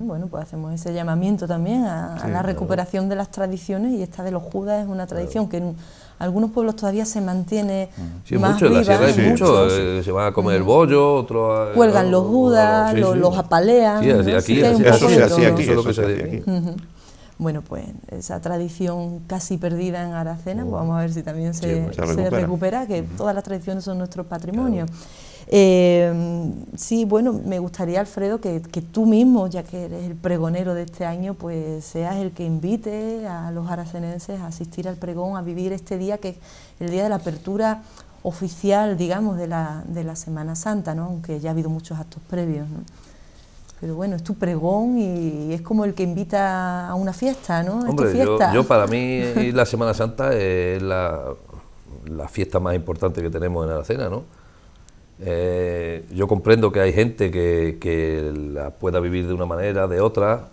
bueno, pues hacemos ese llamamiento también a, la recuperación de las tradiciones y esta de los judas es una tradición que en algunos pueblos todavía se mantiene más mucho, viva, en la hay muchos, eh, se van a comer bollo, otros... Cuelgan los judas, los, apalean... Sí, aquí, eso es lo que se aquí bueno, pues esa tradición casi perdida en Aracena, pues, vamos a ver si también pues, se, recupera. que todas las tradiciones son nuestro patrimonio. Eh, sí, bueno, me gustaría, Alfredo, que, tú mismo, ya que eres el pregonero de este año, pues seas el que invite a los aracenenses a asistir al pregón, a vivir este día que es el día de la apertura oficial, digamos, de la, de la Semana Santa, ¿no? aunque ya ha habido muchos actos previos. ¿no? pero bueno, es tu pregón y es como el que invita a una fiesta, ¿no? Hombre, Yo, para mí la Semana Santa es la, fiesta más importante que tenemos en Aracena, ¿no? Eh, yo comprendo que hay gente que, la pueda vivir de una manera, de otra.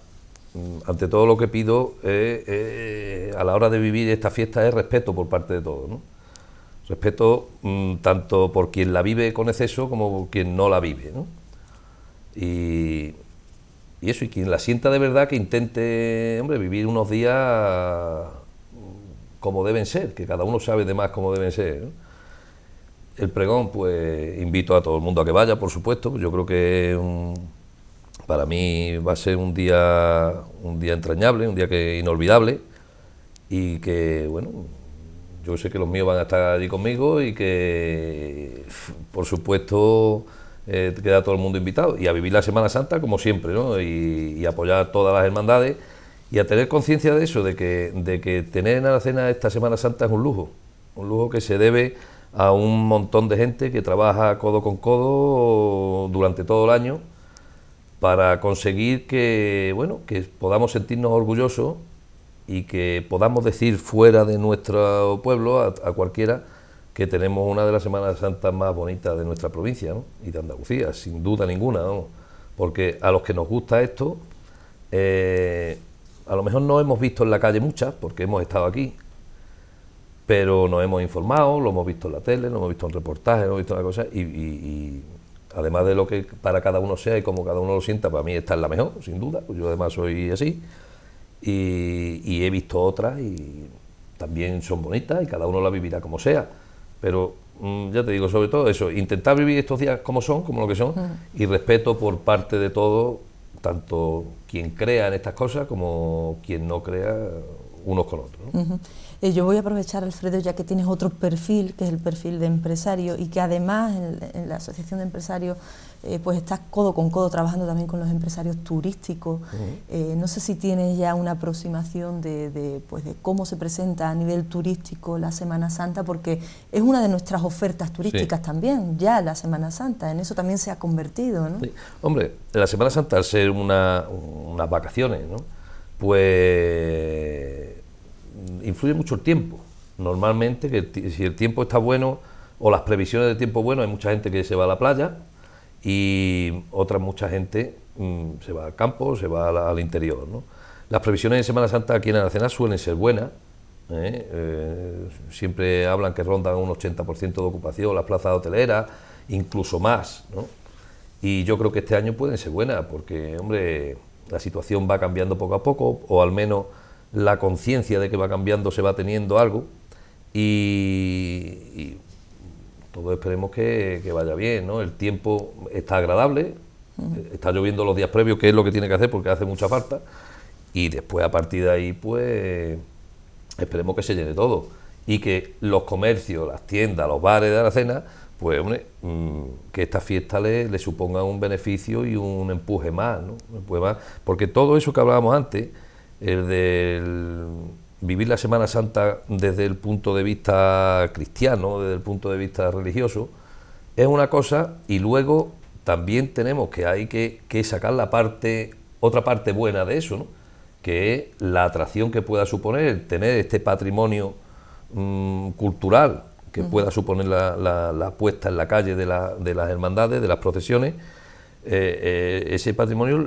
Mm, ante todo lo que pido a la hora de vivir esta fiesta es respeto por parte de todos, ¿no? Respeto mm, tanto por quien la vive con exceso como por quien no la vive, ¿no? Y, eso, y quien la sienta de verdad que intente, hombre, vivir unos días como deben ser, que cada uno sabe de más cómo deben ser. El pregón, pues invito a todo el mundo a que vaya, por supuesto. Yo creo que para mí va a ser un día, un día entrañable, un día que inolvidable y que, bueno, yo sé que los míos van a estar allí conmigo y que, por supuesto, eh, queda todo el mundo invitado y a vivir la Semana Santa como siempre, ¿no? y, apoyar todas las hermandades y a tener conciencia de eso, de que, de que tener en cena esta Semana Santa es un lujo, un lujo que se debe a un montón de gente que trabaja codo con codo durante todo el año para conseguir que, bueno, que podamos sentirnos orgullosos y que podamos decir fuera de nuestro pueblo a cualquiera que tenemos una de las Semanas Santas más bonitas de nuestra provincia ¿no? y de Andalucía, sin duda ninguna, porque a los que nos gusta esto, eh, a lo mejor no hemos visto en la calle muchas, porque hemos estado aquí, pero nos hemos informado, lo hemos visto en la tele, lo hemos visto en reportajes, hemos visto en la cosa, y, además de lo que para cada uno sea y como cada uno lo sienta, para mí esta es la mejor, sin duda, pues yo además soy así, y, y he visto otras y también son bonitas y cada uno la vivirá como sea pero mm, ya te digo, sobre todo eso, intentar vivir estos días como son, como lo que son, y respeto por parte de todo tanto quien crea en estas cosas como quien no crea unos con otros. Eh, yo voy a aprovechar, Alfredo, ya que tienes otro perfil, que es el perfil de empresario, y que además en, la Asociación de Empresarios eh, pues estás codo con codo trabajando también con los empresarios turísticos. Eh, no sé si tienes ya una aproximación de, pues de cómo se presenta a nivel turístico la Semana Santa, porque es una de nuestras ofertas turísticas también, ya la Semana Santa, en eso también se ha convertido. Hombre, la Semana Santa, al ser unas vacaciones, ¿no? pues influye mucho el tiempo. Normalmente, que si el tiempo está bueno o las previsiones de tiempo bueno, hay mucha gente que se va a la playa y otra mucha gente mm, se va al campo, se va al interior. Las previsiones de Semana Santa aquí en Aracena suelen ser buenas. ¿eh? Eh, siempre hablan que rondan un 80% de ocupación las plazas hoteleras, incluso más. Y yo creo que este año pueden ser buenas porque, hombre, la situación va cambiando poco a poco, o al menos la conciencia de que va cambiando se va teniendo algo y, todos esperemos que, vaya bien, ¿no? El tiempo está agradable, está lloviendo los días previos, que es lo que tiene que hacer porque hace mucha falta, y después a partir de ahí, pues esperemos que se llene todo y que los comercios, las tiendas, los bares de la cena, pues mm, que esta fiesta le, suponga un beneficio y un empuje más, ¿no? Un empuje más, porque todo eso que hablábamos antes el de vivir la Semana Santa desde el punto de vista cristiano, desde el punto de vista religioso, es una cosa y luego también tenemos que hay que, sacar la parte, otra parte buena de eso, que es la atracción que pueda suponer el tener este patrimonio mm, cultural que pueda suponer la, puesta en la calle de, las hermandades, de las procesiones, eh, eh, ese patrimonio,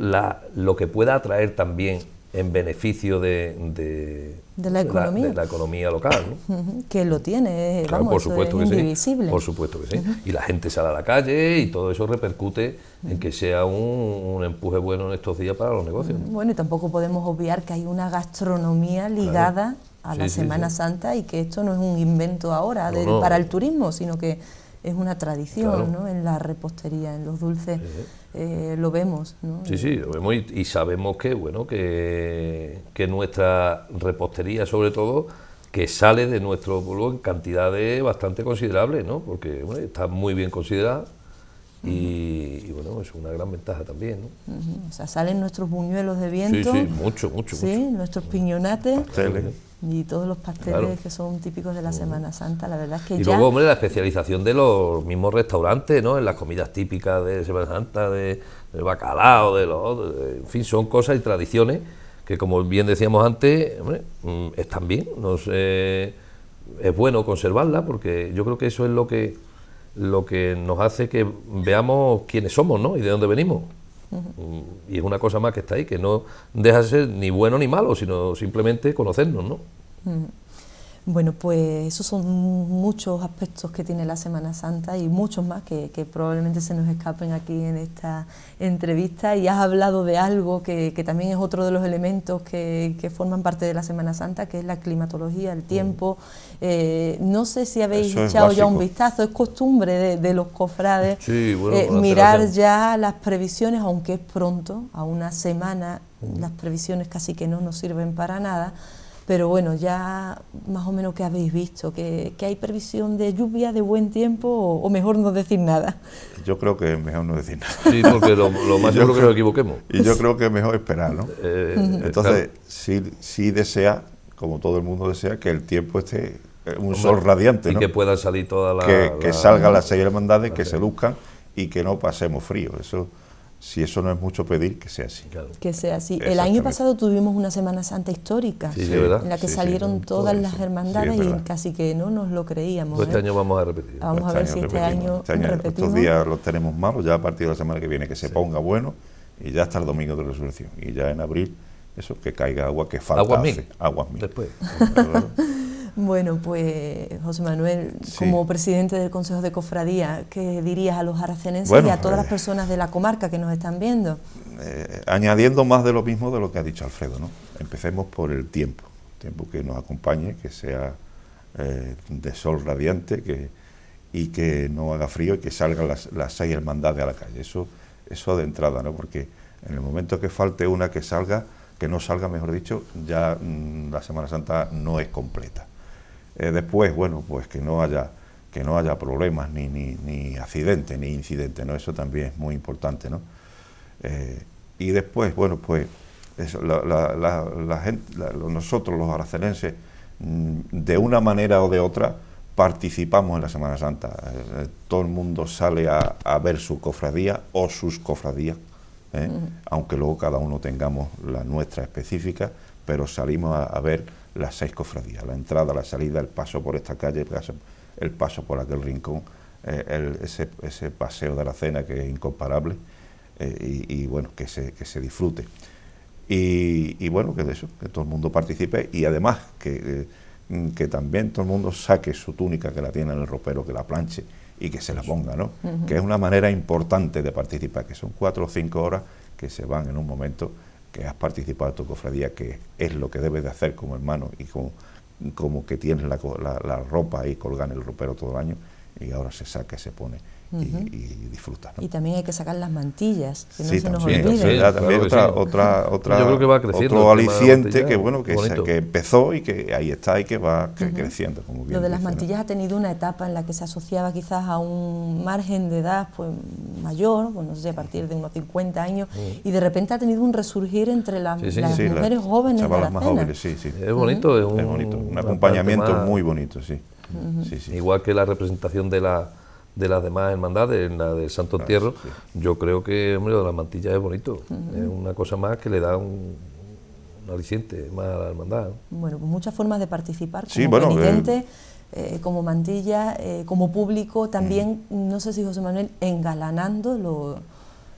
lo que pueda atraer también en beneficio de, de, la, economía. local. ¿no? Que lo tiene, eh, claro, por supuesto que por supuesto que sí. Y la gente sale a la calle y todo eso repercute en que sea un, empuje bueno en estos días para los negocios. Bueno, y tampoco podemos obviar que hay una gastronomía ligada a la Semana Santa y que esto no es un invento ahora para el turismo, sino que es una tradición en la repostería, en los dulces, eh, lo vemos. ¿no? Sí, sí, lo vemos y, sabemos que, bueno, que, que nuestra repostería sobre todo que sale de nuestro pueblo en cantidades bastante considerables, ¿no? porque está muy bien considerada y, bueno, es una gran ventaja también. ¿no? O sea, salen nuestros buñuelos de viento. Sí, sí, mucho, mucho. Sí, nuestros piñonates. Pasteles. Y todos los pasteles que son típicos de la Semana Santa, la verdad es que y luego, hombre, la especialización de los mismos restaurantes, ¿no? En las comidas típicas de Semana Santa, de, del bacalao, de los... en fin, son cosas y tradiciones que, como bien decíamos antes, hombre, mm, están bien. es bueno conservarla porque yo creo que eso es lo que lo que nos hace que veamos quiénes somos ¿no? y de dónde venimos. Y es una cosa más que está ahí, que no deja de ser ni bueno ni malo, sino simplemente conocernos. ¿no? Bueno, pues esos son muchos aspectos que tiene la Semana Santa y muchos más que, probablemente se nos escapen aquí en esta entrevista. Y has hablado de algo que, también es otro de los elementos que, forman parte de la Semana Santa, que es la climatología, el tiempo. Mm. Eh, no sé si habéis echado ya un vistazo, es costumbre de, los cofrades eh, mirar ya las previsiones, aunque es pronto, a una semana, mm. las previsiones casi que no nos sirven para nada pero bueno, ya más o menos que habéis visto, que, que hay previsión de lluvia, de buen tiempo o, mejor no decir nada. Yo creo que mejor no decir nada. Sí, porque lo, lo más seguro que nos equivoquemos. Y yo creo que es mejor esperar, ¿no? Eh, eh, Entonces, si, si desea, como todo el mundo desea, que el tiempo esté eh, un sol radiante. Y que puedan salir toda la. Que, salga las seis hermandades, que se luzcan y que no pasemos frío. Eso si eso no es mucho pedir, que sea así. Que sea así. El año pasado tuvimos una Semana Santa histórica, en la que salieron todas las hermandades y casi que no nos lo creíamos. este ¿eh? año vamos a repetir. Vamos a este ver si este, este año, Estos días los tenemos malos, pues ya a partir de la semana que viene que se ponga bueno y ya hasta el domingo de resurrección. Y ya en abril, eso, que caiga agua, que falta agua Mil. Agua mil. Después. Bueno, pues José Manuel, como presidente del Consejo de Cofradía, ¿qué dirías a los aracenenses y a todas las eh, personas de la comarca que nos están viendo? Eh, añadiendo más de lo mismo de lo que ha dicho Alfredo, ¿no? Empecemos por el tiempo, tiempo que nos acompañe, que sea eh, de sol radiante que, y que no haga frío y que salgan las, las seis hermandades a la calle. Eso, eso de entrada, ¿no? Porque en el momento que falte una que salga, que no salga, mejor dicho, ya mm, la Semana Santa no es completa. Eh, después, bueno, pues que no haya, que no haya problemas, ni, ni, ni accidentes, ni incidentes, ¿no? Eso también es muy importante, ¿no? Eh, y después, bueno, pues la, gente, nosotros los aracelenses, mm, de una manera o de otra, participamos en la Semana Santa. Eh, todo el mundo sale a, ver su cofradía o sus cofradías, aunque luego cada uno tengamos la nuestra específica, pero salimos a ver las seis cofradías, la entrada, la salida, el paso por esta calle, el paso, por aquel rincón, eh, ese, paseo de la cena que es incomparable eh, y, bueno, que se, disfrute. Y, bueno, que eso, que todo el mundo participe y además eh, que, también todo el mundo saque su túnica que la tiene en el ropero, que la planche y que se la ponga, ¿no? Que es una manera importante de participar, que son cuatro o cinco horas que se van en un momento que has participado en tu cofradía, que es lo que debes de hacer como hermano y como, que tienes la, la ropa ahí colgada en el ropero todo el año, y ahora se saca y se pone y, Y también hay que sacar las mantillas, que no se nos olvide otra, otra, Yo creo que va creciendo otro aliciente que bueno que, empezó y que ahí está y que va creciendo. Lo de las mantillas ha tenido una etapa en la que se asociaba quizás a un margen de edad pues mayor, bueno pues, no sé, a partir de unos 50 años, y de repente ha tenido un resurgir entre las, mujeres jóvenes. la Es bonito, es, un, acompañamiento muy bonito, sí. Igual que la representación de la de las demás hermandades, en la del Santo Entierro, yo creo que, hombre, lo de es bonito. Es una cosa más que le da un, aliciente más a la hermandad. Bueno, pues muchas formas de participar como eh, eh, como mantilla, eh, como público, también, no sé si José Manuel, engalanando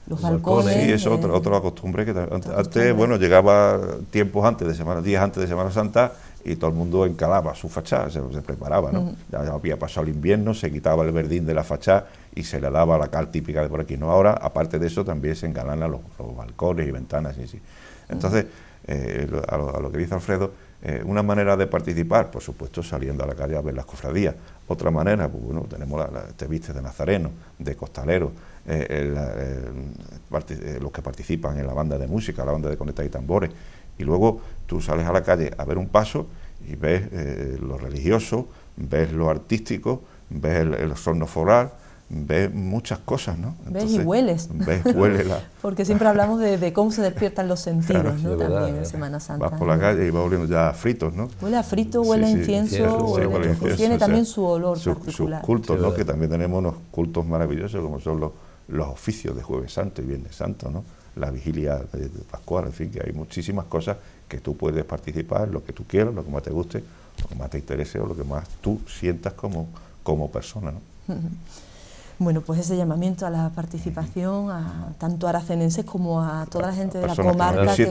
los balcones. sí, eso es otra, otra costumbre que antes, bueno, llegaba tiempos antes de Semana, días antes de Semana Santa, y todo el mundo encalaba su fachada, se, preparaba, ¿no? ya, había pasado el invierno, se quitaba el verdín de la fachada y se le daba la cal típica de por aquí. No, ahora, aparte de eso, también se engalanan los, balcones y ventanas y Entonces, eh, a, lo, que dice Alfredo, eh, una manera de participar, por supuesto, saliendo a la calle a ver las cofradías. Otra manera, pues bueno, tenemos la, la, de nazareno, de costalero, eh, los que participan en la banda de música, la banda de conectar y tambores. Y luego tú sales a la calle a ver un paso y ves eh, lo religioso, ves lo artístico, ves el, el foral, ves muchas cosas, ¿no? ves y hueles. Ves, hueles Porque siempre hablamos de, cómo se despiertan los sentidos, ¿no? También en Semana Santa. Vas por la calle y vas oliendo ya a fritos, ¿no? Huele a frito, huele a incienso, huele, tiene también su olor particular. Sus cultos, ¿no? Que también tenemos unos cultos maravillosos como son los, los oficios de Jueves Santo y Viernes Santo, ¿no? la vigilia de, Pascual, en fin, que hay muchísimas cosas que tú puedes participar, lo que tú quieras, lo que más te guste, lo que más te interese o lo que más tú sientas como, como persona. ¿no? Bueno, pues ese llamamiento a la participación, a tanto aracenenses como a toda la gente de la comarca que,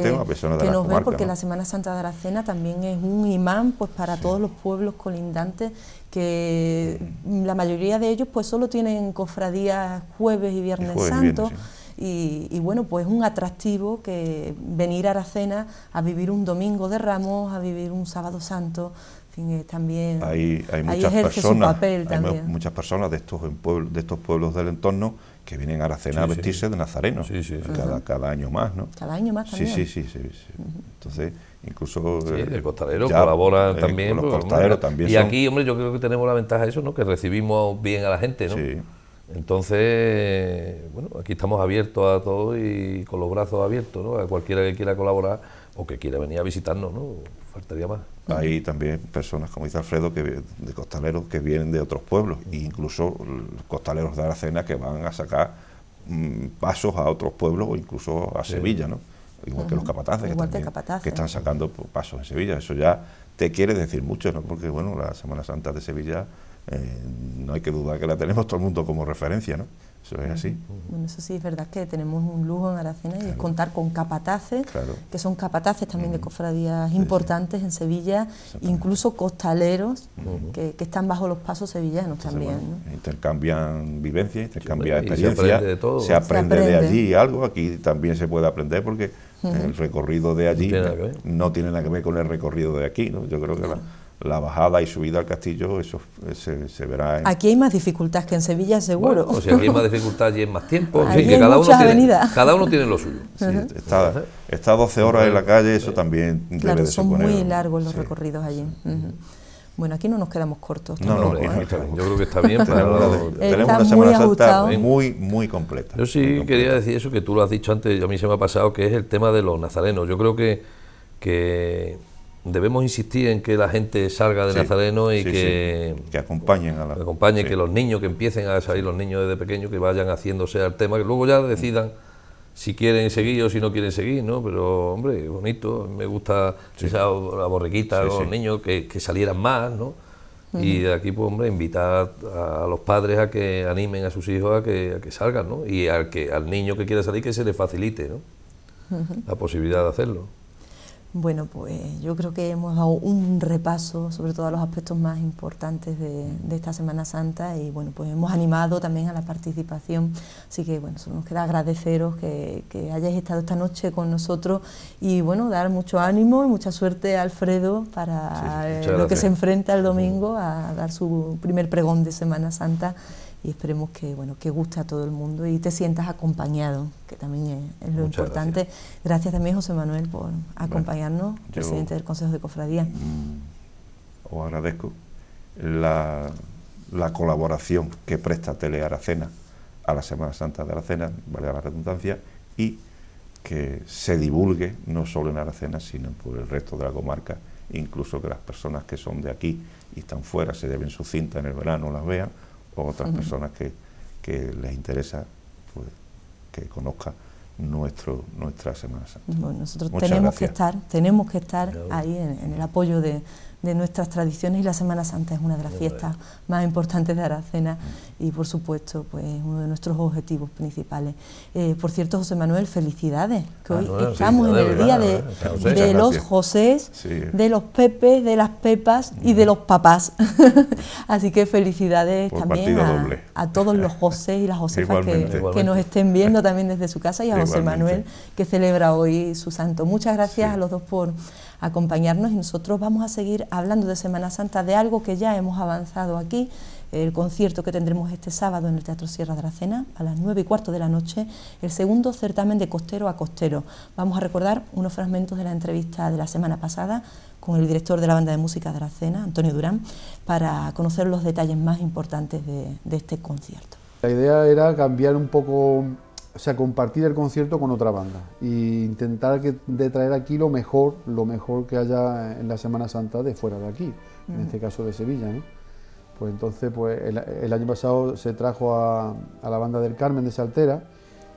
nos ve, porque la Semana Santa de Aracena también es un imán pues para todos los pueblos colindantes, que la mayoría de ellos pues solo tienen cofradías jueves y viernes, santo. Y, bueno, pues un atractivo que venir a Aracena a vivir un domingo de Ramos, a vivir un sábado santo, en fin, también hay, muchas personas, muchas personas de estos, pueblos, de estos pueblos del entorno que vienen a Aracena cena a vestirse de nazareno cada, cada, año más, ¿no? Cada año más también. Sí, sí, sí. Entonces, incluso... Eh, el costalero colabora eh, también. Pues, también Y aquí, hombre, yo creo que tenemos la ventaja de eso, ¿no? Que recibimos bien a la gente, ¿no? Sí. Entonces, bueno, aquí estamos abiertos a todos y con los brazos abiertos, ¿no? A cualquiera que quiera colaborar o que quiera venir a visitarnos, ¿no? Faltaría más. Hay también personas, como dice Alfredo, que de costaleros que vienen de otros pueblos, e incluso costaleros de Aracena que van a sacar mm, pasos a otros pueblos o incluso a Sevilla, ¿no? Igual que los capataces, que, capataces. que están sacando pues, pasos en Sevilla. Eso ya te quiere decir mucho, ¿no? Porque, bueno, la Semana Santa de Sevilla eh, no hay que dudar que la tenemos todo el mundo como referencia, ¿no? Eso es así. Bueno, eso sí, es verdad que tenemos un lujo en Aracena y es contar con capataces, que son capataces también de cofradías importantes en Sevilla, incluso costaleros que, están bajo los pasos sevillanos también. Intercambian vivencias, intercambian se aprende, de todo. Se de allí algo, aquí también se puede aprender porque el recorrido de allí no tiene, no tiene nada que ver con el recorrido de aquí. ¿no? Yo creo que la la bajada y subida al castillo, eso se, verá. En... Aquí hay más dificultad que en Sevilla, seguro. o sea, aquí hay más dificultad y es más tiempo. cada, uno tiene, cada uno tiene lo suyo. está, está, 12 horas en la calle, eso también debe de son muy largos los recorridos allí. Bueno, aquí no nos quedamos cortos. No, no, ¿eh? yo creo que está bien. tenemos una, Semana muy, muy completa. Yo sí quería decir eso que tú lo has dicho antes, a mí se me ha pasado, que es el tema de los nazarenos. Yo creo que, que debemos insistir en que la gente salga de Nazareno y que, que, acompañen a la, que los niños que empiecen a salir los niños desde pequeños que vayan haciéndose al tema, que luego ya decidan si quieren seguir o si no quieren seguir, ¿no? Pero hombre, bonito, me gusta esa, la borriquita, los niños que, salieran más, ¿no? Y de aquí, pues, hombre, invitar a, los padres a que animen a sus hijos a que, a que salgan, ¿no? Y al, que, al niño que quiera salir que se le facilite, ¿no? La posibilidad de hacerlo. Bueno, pues yo creo que hemos dado un repaso sobre todos los aspectos más importantes de, esta Semana Santa y bueno, pues hemos animado también a la participación, así que bueno, solo nos queda agradeceros que, que, hayáis estado esta noche con nosotros y bueno, dar mucho ánimo y mucha suerte a Alfredo para lo que se enfrenta el domingo a dar su primer pregón de Semana Santa y esperemos que bueno que guste a todo el mundo y te sientas acompañado, que también es, lo importante. Gracias. también José Manuel por acompañarnos, presidente del Consejo de Cofradía. Mm, os agradezco la, colaboración que presta Tele Aracena... a la Semana Santa de Aracena, valga la redundancia, y que se divulgue no solo en Aracena, sino por el resto de la comarca, incluso que las personas que son de aquí y están fuera se deben su cinta en el verano, las vean, otras personas que, les interesa pues, que conozcan nuestro nuestra Semana Santa. Bueno, nosotros tenemos que estar, tenemos que estar ahí en el apoyo de, de nuestras tradiciones y la Semana Santa es una de las fiestas más importantes de Aracena mm. y por supuesto pues uno de nuestros objetivos principales. Eh, por cierto, José Manuel, felicidades, que ah, hoy estamos en el día de, los José... de los Pepe, de las Pepas y de mm. los papás. Así que felicidades también a, todos los José y las Josefas que, nos estén viendo también desde su casa y a José Manuel que celebra hoy su santo. Muchas gracias a los dos por acompañarnos y nosotros vamos a seguir hablando de Semana Santa, de algo que ya hemos avanzado aquí, el concierto que tendremos este sábado en el Teatro Sierra de la Cena a las nueve y cuarto de la noche, el segundo certamen de costero a costero. Vamos a recordar unos fragmentos de la entrevista de la semana pasada con el director de la banda de música de la Cena, Antonio Durán, para conocer los detalles más importantes de, de este concierto. La idea era cambiar un poco o sea, compartir el concierto con otra banda e intentar de traer aquí lo mejor, lo mejor que haya en la Semana Santa de fuera de aquí, en este caso de Sevilla, ¿no? Pues entonces, pues el, año pasado se trajo a, la banda del Carmen de Saltera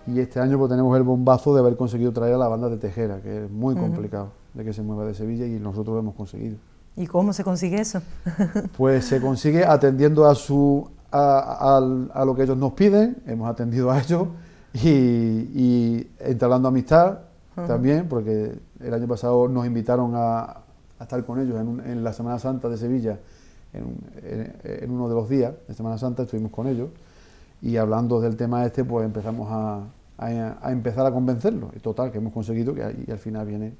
y este año pues tenemos el bombazo de haber conseguido traer a la banda de Tejera, que es muy complicado de que se mueva de Sevilla y nosotros lo hemos conseguido. ¿Y cómo se consigue eso? pues se consigue atendiendo a su a, lo que ellos nos piden, hemos atendido a ellos. y, y entablando amistad también, porque el año pasado nos invitaron a, estar con ellos en, la Semana Santa de Sevilla, en, uno de los días de Semana Santa estuvimos con ellos y hablando del tema este, pues empezamos a, empezar a convencerlos. Y total, que hemos conseguido que y al final viene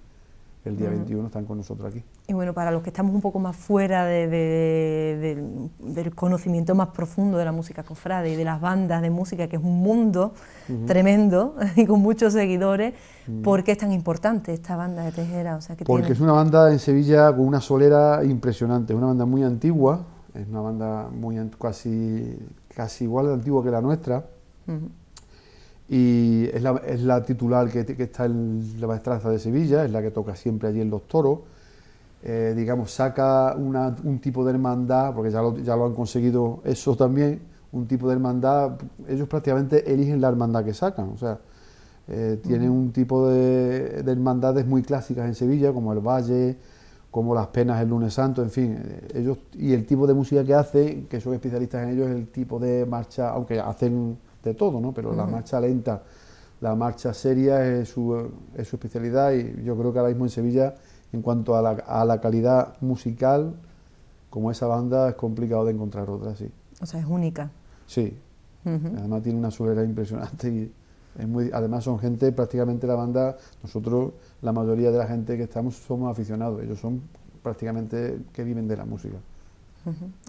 el día 21, están con nosotros aquí. Y bueno, para los que estamos un poco más fuera del conocimiento más profundo de la música cofrade y de las bandas de música, que es un mundo tremendo y con muchos seguidores, ¿por qué es tan importante esta banda de Tejera? Porque es una banda en Sevilla con una solera impresionante, es una banda muy antigua, es una banda muy casi, casi igual de antigua que la nuestra. Y es la, titular que, está en la maestranza de Sevilla, es la que toca siempre allí en Los Toros eh, digamos, saca un tipo de hermandad, porque ya lo, ya lo han conseguido eso también, un tipo de hermandad, ellos prácticamente eligen la hermandad que sacan, o sea, eh, tienen un tipo de, hermandades muy clásicas en Sevilla, como el Valle, como las penas el lunes santo, en fin, eh, ellos, y el tipo de música que hacen, que son especialistas en ellos, el tipo de marcha, aunque hacen de todo, ¿no? Pero la marcha lenta, la marcha seria es su, es su especialidad y yo creo que ahora mismo en Sevilla en cuanto a la, calidad musical, como esa banda, es complicado de encontrar otra, sí. O sea, es única. Sí. Además tiene una solera impresionante y es muy, además son gente, prácticamente la banda, nosotros, la mayoría de la gente que estamos somos aficionados, ellos son prácticamente que viven de la música.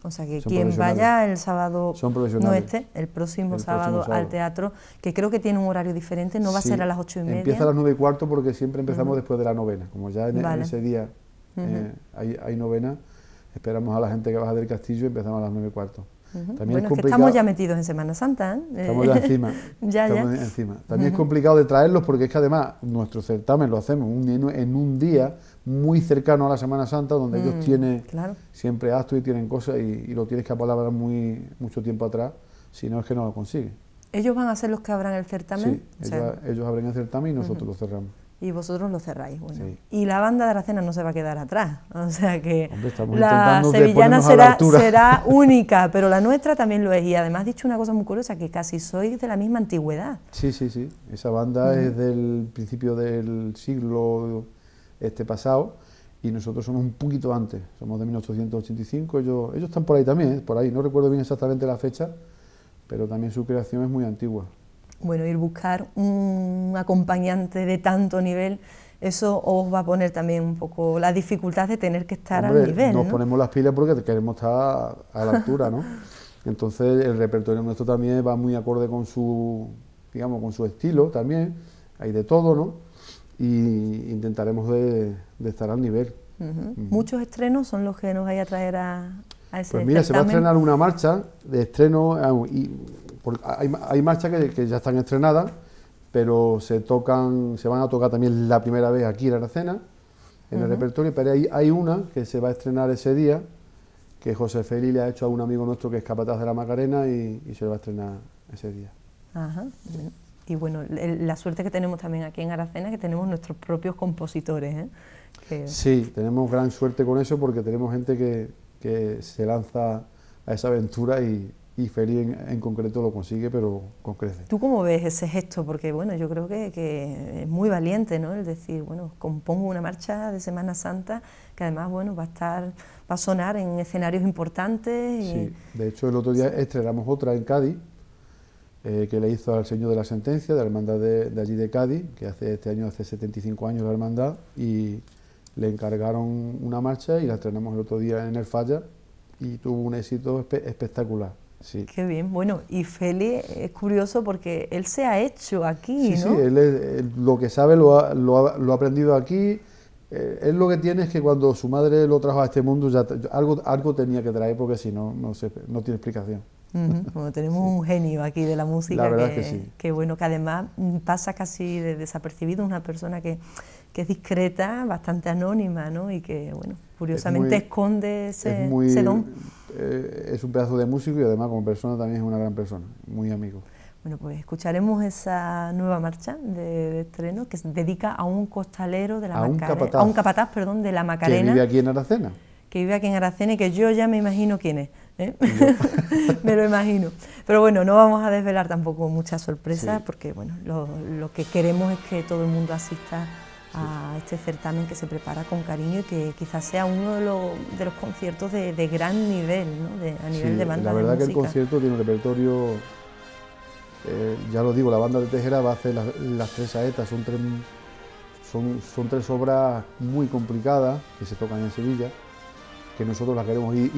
O sea que quien vaya el sábado, no este, el próximo, sábado, al teatro, que creo que tiene un horario diferente, no va a ser a las ocho y media. Empieza a las nueve y cuarto porque siempre empezamos después de la novena. Como ya en, ese día eh, hay, novena, esperamos a la gente que baja del castillo y empezamos a las nueve y cuarto. estamos ya metidos en Semana Santa. ¿eh? Estamos ya eh, encima. También es complicado de traerlos porque es que además nuestro certamen lo hacemos en un día muy cercano a la Semana Santa, donde ellos mm, tienen siempre actos y tienen cosas y, lo tienes que apalabrar muy, mucho tiempo atrás, si no es que no lo consiguen. ¿Ellos van a ser los que abran el certamen? Sí, ellos, abren el certamen y nosotros lo cerramos. Y vosotros lo cerráis, bueno. Y la banda de Aracena no se va a quedar atrás, o sea que la sevillana será, será única, pero la nuestra también lo es. Y además, dicho una cosa muy curiosa, que casi sois de la misma antigüedad. Sí, sí, sí. Esa banda mm. es del principio del siglo este pasado, y nosotros somos un poquito antes, somos de 1885, ellos, ellos están por ahí también, ¿eh? por ahí, no recuerdo bien exactamente la fecha, pero también su creación es muy antigua. Bueno, ir buscar un acompañante de tanto nivel, eso os va a poner también un poco la dificultad de tener que estar al nivel. Nos ponemos las pilas porque queremos estar a la altura, ¿no? Entonces el repertorio nuestro también va muy acorde con su, digamos, con su estilo también, hay de todo, ¿no? y intentaremos de, estar al nivel. Muchos estrenos son los que nos vaya a traer a, ese Pues mira, se va a estrenar una marcha de estreno, ah, y, hay, marchas que, ya están estrenadas, pero se tocan, se van a tocar también la primera vez aquí en la Aracena, en el repertorio, pero hay, una que se va a estrenar ese día, que José Feli le ha hecho a un amigo nuestro que es capataz de la Macarena y, se va a estrenar ese día. Ajá, y bueno, la suerte que tenemos también aquí en Aracena es que tenemos nuestros propios compositores. ¿eh? Sí, tenemos gran suerte con eso porque tenemos gente que, que se lanza a esa aventura y, y en, concreto lo consigue, pero con crece. ¿Tú cómo ves ese gesto? Porque bueno, yo creo que, es muy valiente, ¿no? El decir, bueno, compongo una marcha de Semana Santa que además, bueno, va a estar, va a sonar en escenarios importantes. Y... Sí, de hecho el otro día estrenamos otra en Cádiz, eh, que le hizo al Señor de la Sentencia, de la Hermandad de, allí de Cádiz, que hace este año hace 75 años la Hermandad, y le encargaron una marcha y la estrenamos el otro día en el Falla y tuvo un éxito espectacular. Sí. Qué bien, bueno, y Feli es curioso porque él se ha hecho aquí, ¿no? Sí, él, lo que sabe lo ha, lo ha, aprendido aquí. Eh, él lo que tiene es que cuando su madre lo trajo a este mundo, ya algo, algo tenía que traer porque si no, no, se, no tiene explicación. tenemos un genio aquí de la música. que, sí. que, bueno, que además pasa casi desapercibido, una persona que, que es discreta, bastante anónima, ¿no? Y que, bueno, curiosamente esconde ese, es don. Eh, es un pedazo de músico y además como persona también es una gran persona, muy amigo. Bueno, pues escucharemos esa nueva marcha de, estreno que se dedica a un costalero de la a Macarena, un capataz, a un capataz, perdón, de la Macarena. Que vive aquí en Aracena. Que vive aquí en Aracena y que yo ya me imagino quién es. ¿eh? me lo imagino. Pero bueno, no vamos a desvelar tampoco muchas sorpresas porque bueno, lo, que queremos es que todo el mundo asista a este certamen que se prepara con cariño y que quizás sea uno de los, conciertos de, gran nivel, a nivel de banda. La verdad que el concierto tiene un repertorio, eh, ya lo digo, la banda de Tejera va a hacer las, tres aetas... son son, son tres obras muy complicadas que se tocan en Sevilla que nosotros las queremos ir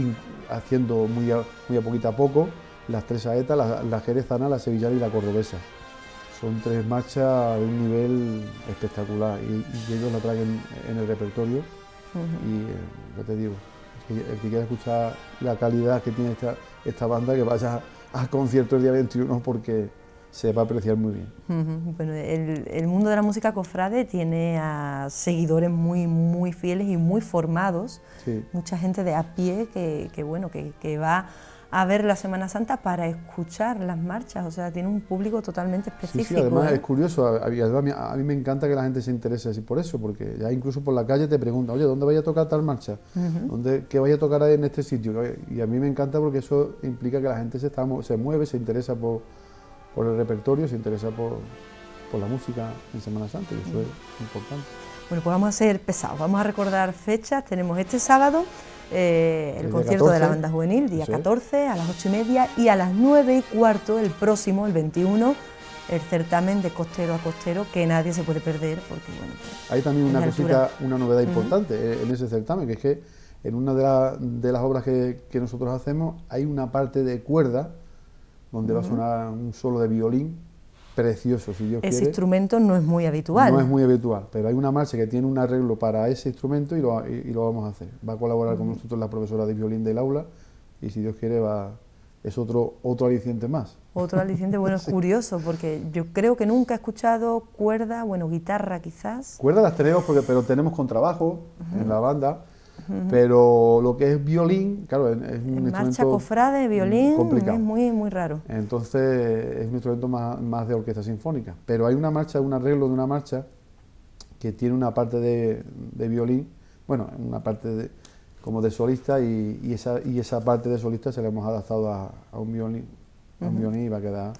haciendo muy a, muy a poquito a poco, las tres saetas, la, jerezana, la sevillana y la cordobesa. Son tres marchas de un nivel espectacular y, ellos la traen en el repertorio. Y eh, yo te digo, el que, escuchar la calidad que tiene esta, esta banda, que vaya al concierto el día 21 porque se va a apreciar muy bien. Bueno, el, mundo de la música cofrade tiene a seguidores muy, muy fieles y muy formados, mucha gente de a pie que, bueno, que, va a ver la Semana Santa para escuchar las marchas, o sea, tiene un público totalmente específico. Sí, además ¿eh? es curioso, a, mí, me encanta que la gente se interese así por eso, porque ya incluso por la calle te preguntan, oye, ¿dónde vaya a tocar tal marcha? ¿Qué vaya a tocar en este sitio? Y a mí me encanta porque eso implica que la gente se, está, se mueve, se interesa por por el repertorio, se interesa por, por la música en Semana Santa, y eso es mm. importante. Bueno, pues vamos a ser pesados, vamos a recordar fechas. Tenemos este sábado eh, el, concierto de la banda juvenil, día 14, a las 8 y media, y a las 9 y cuarto, el próximo, el 21, el certamen de costero a costero, que nadie se puede perder, porque bueno... Pues, hay también una cosita, una novedad importante eh, en ese certamen, que es que en una de, las obras que, que nosotros hacemos hay una parte de cuerda donde va a sonar un solo de violín precioso, si Dios quiere. Ese instrumento no es muy habitual. No es muy habitual, pero hay una marcha que tiene un arreglo para ese instrumento y lo, vamos a hacer. Va a colaborar con nosotros la profesora de violín del aula y si Dios quiere va es otro, otro aliciente más. Otro aliciente, bueno, es curioso, porque yo creo que nunca he escuchado cuerda, bueno, guitarra quizás. Cuerda las tenemos, porque, pero tenemos contrabajo en la banda, pero lo que es violín, claro, es, es un Marcha, instrumento... cofrade, violín, es muy, muy raro. Entonces es un instrumento más, de orquesta sinfónica. Pero hay una marcha, un arreglo de una marcha que tiene una parte de, violín, bueno, una parte como de solista y, esa, y esa parte de solista se la hemos adaptado a, un violín. un violín y va a quedar...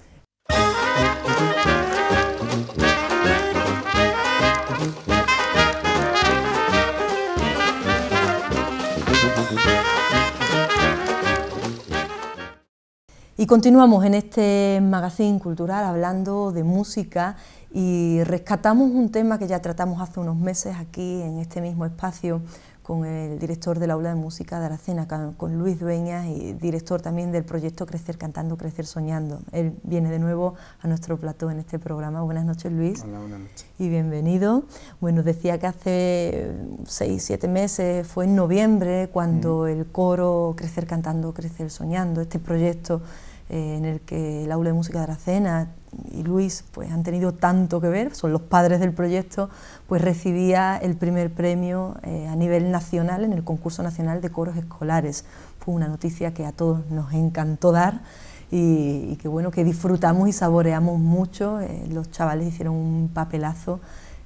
Y continuamos en este magazine cultural hablando de música y rescatamos un tema que ya tratamos hace unos meses aquí en este mismo espacio con el director del aula de música de Aracena, con Luis Dueñas y director también del proyecto Crecer Cantando, Crecer Soñando. Él viene de nuevo a nuestro plató en este programa. Buenas noches Luis. Hola, buenas noches. Y bienvenido. Bueno, decía que hace seis, siete meses, fue en noviembre, cuando mm. el coro Crecer Cantando, Crecer Soñando, este proyecto eh, en el que el aula de música de Aracena y Luis pues, han tenido tanto que ver, son los padres del proyecto, pues recibía el primer premio eh, a nivel nacional en el concurso nacional de coros escolares. Fue una noticia que a todos nos encantó dar y, que bueno, que disfrutamos y saboreamos mucho. Eh, los chavales hicieron un papelazo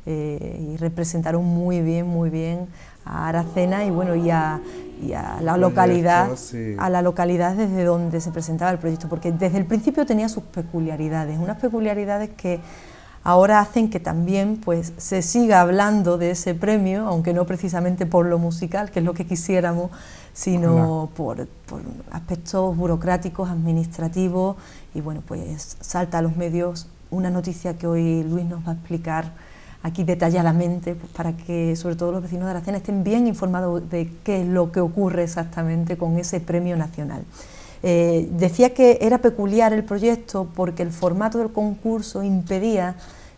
y representaron muy bien, muy bien a Aracena y bueno, y a, y a la localidad, a la localidad desde donde se presentaba el proyecto, porque desde el principio tenía sus peculiaridades, unas peculiaridades que ahora hacen que también pues se siga hablando de ese premio, aunque no precisamente por lo musical, que es lo que quisiéramos, sino por, por, aspectos burocráticos, administrativos, y bueno, pues salta a los medios una noticia que hoy Luis nos va a explicar aquí detalladamente pues, para que sobre todo los vecinos de Aracena estén bien informados de qué es lo que ocurre exactamente con ese premio nacional. Eh, decía que era peculiar el proyecto porque el formato del concurso impedía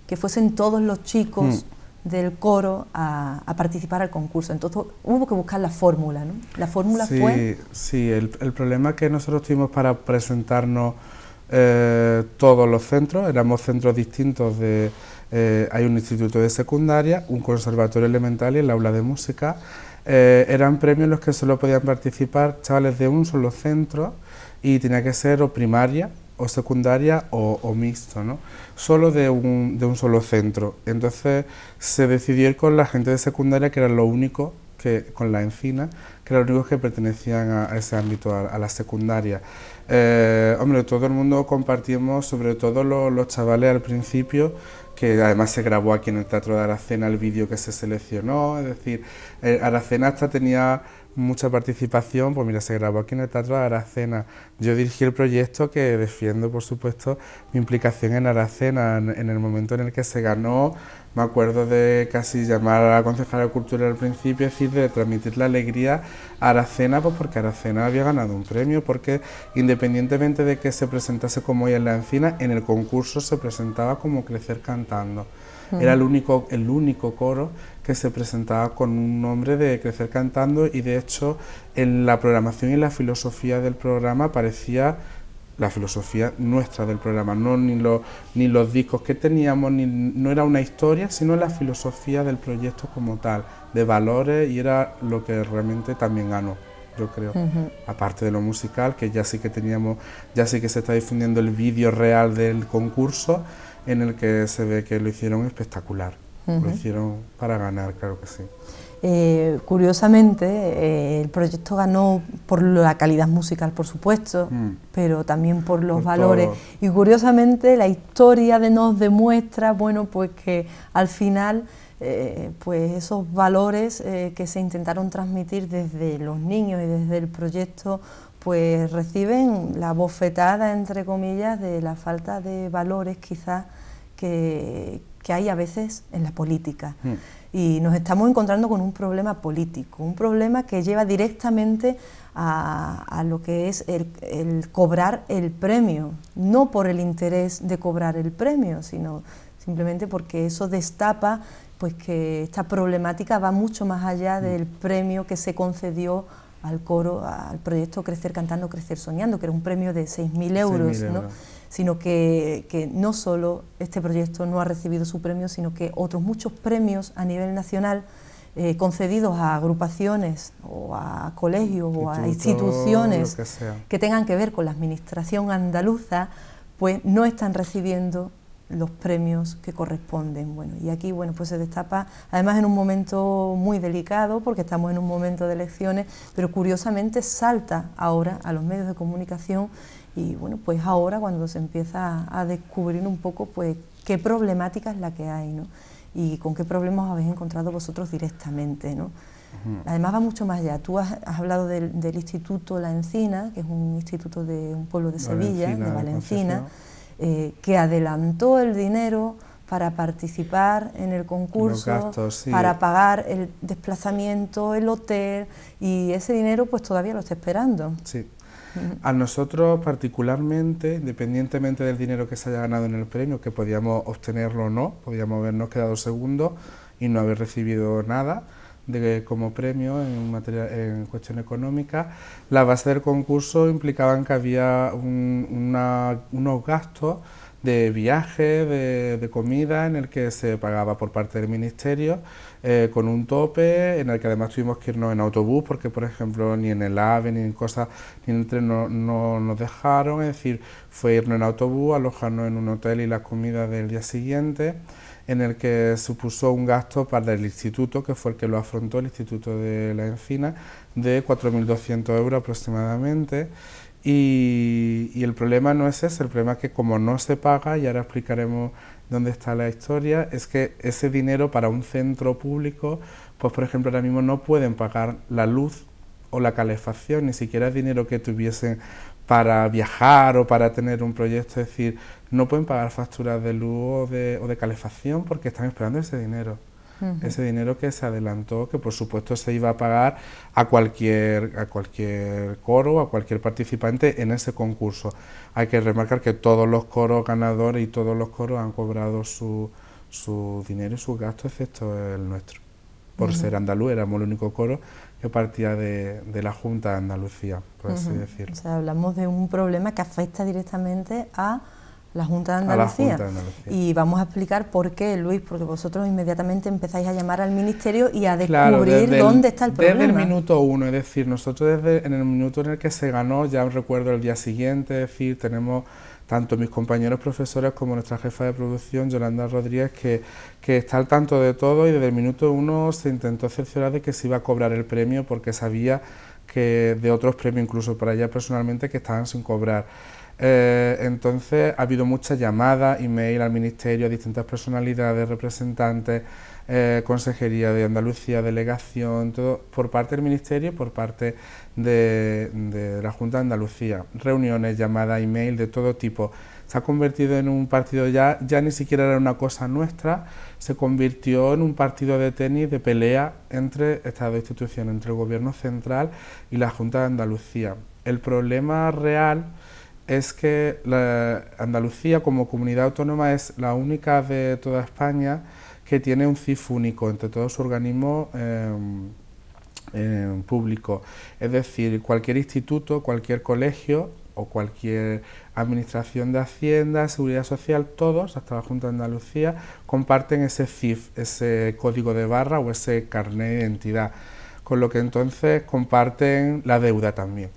que fuesen todos los chicos mm. del coro a, participar al concurso. Entonces hubo que buscar la fórmula, ¿no? La fórmula sí, fue... Sí, el, el problema que nosotros tuvimos para presentarnos eh, todos los centros, éramos centros distintos de eh, hay un instituto de secundaria, un conservatorio elemental y el aula de música. Eh, eran premios en los que solo podían participar chavales de un solo centro y tenía que ser o primaria o secundaria o, mixto, ¿no? solo de un, de un solo centro. Entonces se decidió ir con la gente de secundaria, que era lo único que, con la encina, que era lo único que pertenecían a, ese ámbito, a, la secundaria. Eh, hombre, todo el mundo compartimos, sobre todo los chavales al principio, que además se grabó aquí en el Teatro de Aracena el vídeo que se seleccionó, es decir, eh, Aracena hasta tenía mucha participación, pues mira, se grabó aquí en el Teatro de Aracena. Yo dirigí el proyecto que defiendo, por supuesto, mi implicación en Aracena, en, en el momento en el que se ganó me acuerdo de casi llamar a la concejala de cultura al principio, es decir, de transmitir la alegría a Aracena, pues porque Aracena había ganado un premio, porque independientemente de que se presentase como ella en la encina, en el concurso se presentaba como Crecer Cantando. Mm. Era el único, el único coro que se presentaba con un nombre de Crecer Cantando y de hecho en la programación y la filosofía del programa parecía la filosofía nuestra del programa, no ni los, ni los discos que teníamos, ni, no era una historia, sino la filosofía del proyecto como tal, de valores y era lo que realmente también ganó yo creo, aparte de lo musical, que ya sí que teníamos, ya sí que se está difundiendo el vídeo real del concurso, en el que se ve que lo hicieron espectacular, lo hicieron para ganar, claro que sí. Eh, curiosamente, eh, el proyecto ganó por la calidad musical, por supuesto, mm. pero también por los valores. Y curiosamente, la historia de nos demuestra, bueno, pues que al final, eh, pues esos valores que se intentaron transmitir desde los niños y desde el proyecto, pues reciben la bofetada, entre comillas, de la falta de valores quizás que, que hay a veces en la política. Hmm. Y nos estamos encontrando con un problema político, un problema que lleva directamente a, lo que es el, cobrar el premio, no por el interés de cobrar el premio, sino simplemente porque eso destapa pues que esta problemática va mucho más allá hmm. del premio que se concedió al coro, al proyecto Crecer Cantando, Crecer Soñando, que era un premio de 6.000 euros sino que, no solo este proyecto no ha recibido su premio, sino que otros muchos premios a nivel nacional eh, concedidos a agrupaciones o a colegios o a instituciones que, tengan que ver con la administración andaluza, pues no están recibiendo los premios que corresponden. Bueno, y aquí bueno, pues se destapa, además en un momento muy delicado, porque estamos en un momento de elecciones, pero curiosamente salta ahora a los medios de comunicación y bueno, pues ahora cuando se empieza a, descubrir un poco, pues qué problemática es la que hay, ¿no? Y con qué problemas habéis encontrado vosotros directamente, ¿no? Además va mucho más allá. Tú has, hablado del, Instituto La Encina, que es un instituto de un pueblo de Sevilla, de Valencina, eh, que adelantó el dinero para participar en el concurso, para pagar el desplazamiento, el hotel, y ese dinero pues todavía lo está esperando. Sí. A nosotros particularmente, independientemente del dinero que se haya ganado en el premio, que podíamos obtenerlo o no, podíamos habernos quedado segundos y no haber recibido nada de, como premio en, en cuestión económica, la base del concurso implicaban que había un, unos gastos de viaje, de comida, en el que se pagaba por parte del ministerio eh, con un tope en el que además tuvimos que irnos en autobús porque, por ejemplo, ni en el AVE, ni en cosas, ni en el tren no, nos dejaron. Es decir, fue irnos en autobús, alojarnos en un hotel y la comida del día siguiente en el que supuso un gasto para el instituto, que fue el que lo afrontó, el Instituto de la Encina, de 4.200 euros aproximadamente. Y, y, el problema no es ese, el problema es que como no se paga, y ahora explicaremos donde está la historia, es que ese dinero para un centro público, pues por ejemplo ahora mismo no pueden pagar la luz o la calefacción, ni siquiera dinero que tuviesen para viajar o para tener un proyecto, es decir, no pueden pagar facturas de luz o de, o de calefacción porque están esperando ese dinero ese dinero que se adelantó, que por supuesto se iba a pagar a cualquier, a cualquier coro, a cualquier participante en ese concurso. Hay que remarcar que todos los coros ganadores y todos los coros han cobrado su, su dinero y sus gastos, excepto el nuestro. Por ser andaluz, éramos el único coro que partía de, de, la Junta de Andalucía, por así decirlo. O sea, hablamos de un problema que afecta directamente a la Junta de Andalucía. Y vamos a explicar por qué, Luis, porque vosotros inmediatamente empezáis a llamar al Ministerio y a descubrir dónde está el problema. Desde el minuto uno, es decir, nosotros desde en el minuto en el que se ganó, ya recuerdo el día siguiente, es decir, tenemos tanto mis compañeros profesores como nuestra jefa de producción, Yolanda Rodríguez, que, que está al tanto de todo y desde el minuto uno se intentó cerciorar de que se iba a cobrar el premio porque sabía que de otros premios, incluso para ella personalmente, que estaban sin cobrar. Eh, entonces ha habido muchas llamadas, email al ministerio, a distintas personalidades, representantes, eh, consejería de Andalucía, delegación, todo por parte del ministerio y por parte de, la Junta de Andalucía. Reuniones, llamadas, email de todo tipo. Se ha convertido en un partido ya, ya ni siquiera era una cosa nuestra, se convirtió en un partido de tenis de pelea entre Estado dos instituciones, entre el Gobierno Central y la Junta de Andalucía. El problema real es que la Andalucía como comunidad autónoma es la única de toda España que tiene un CIF único entre todos sus organismos em, em, públicos. Es decir, cualquier instituto, cualquier colegio o cualquier administración de Hacienda, Seguridad Social, todos, hasta la Junta de Andalucía, comparten ese CIF, ese código de barra o ese carnet de identidad, con lo que entonces comparten la deuda también.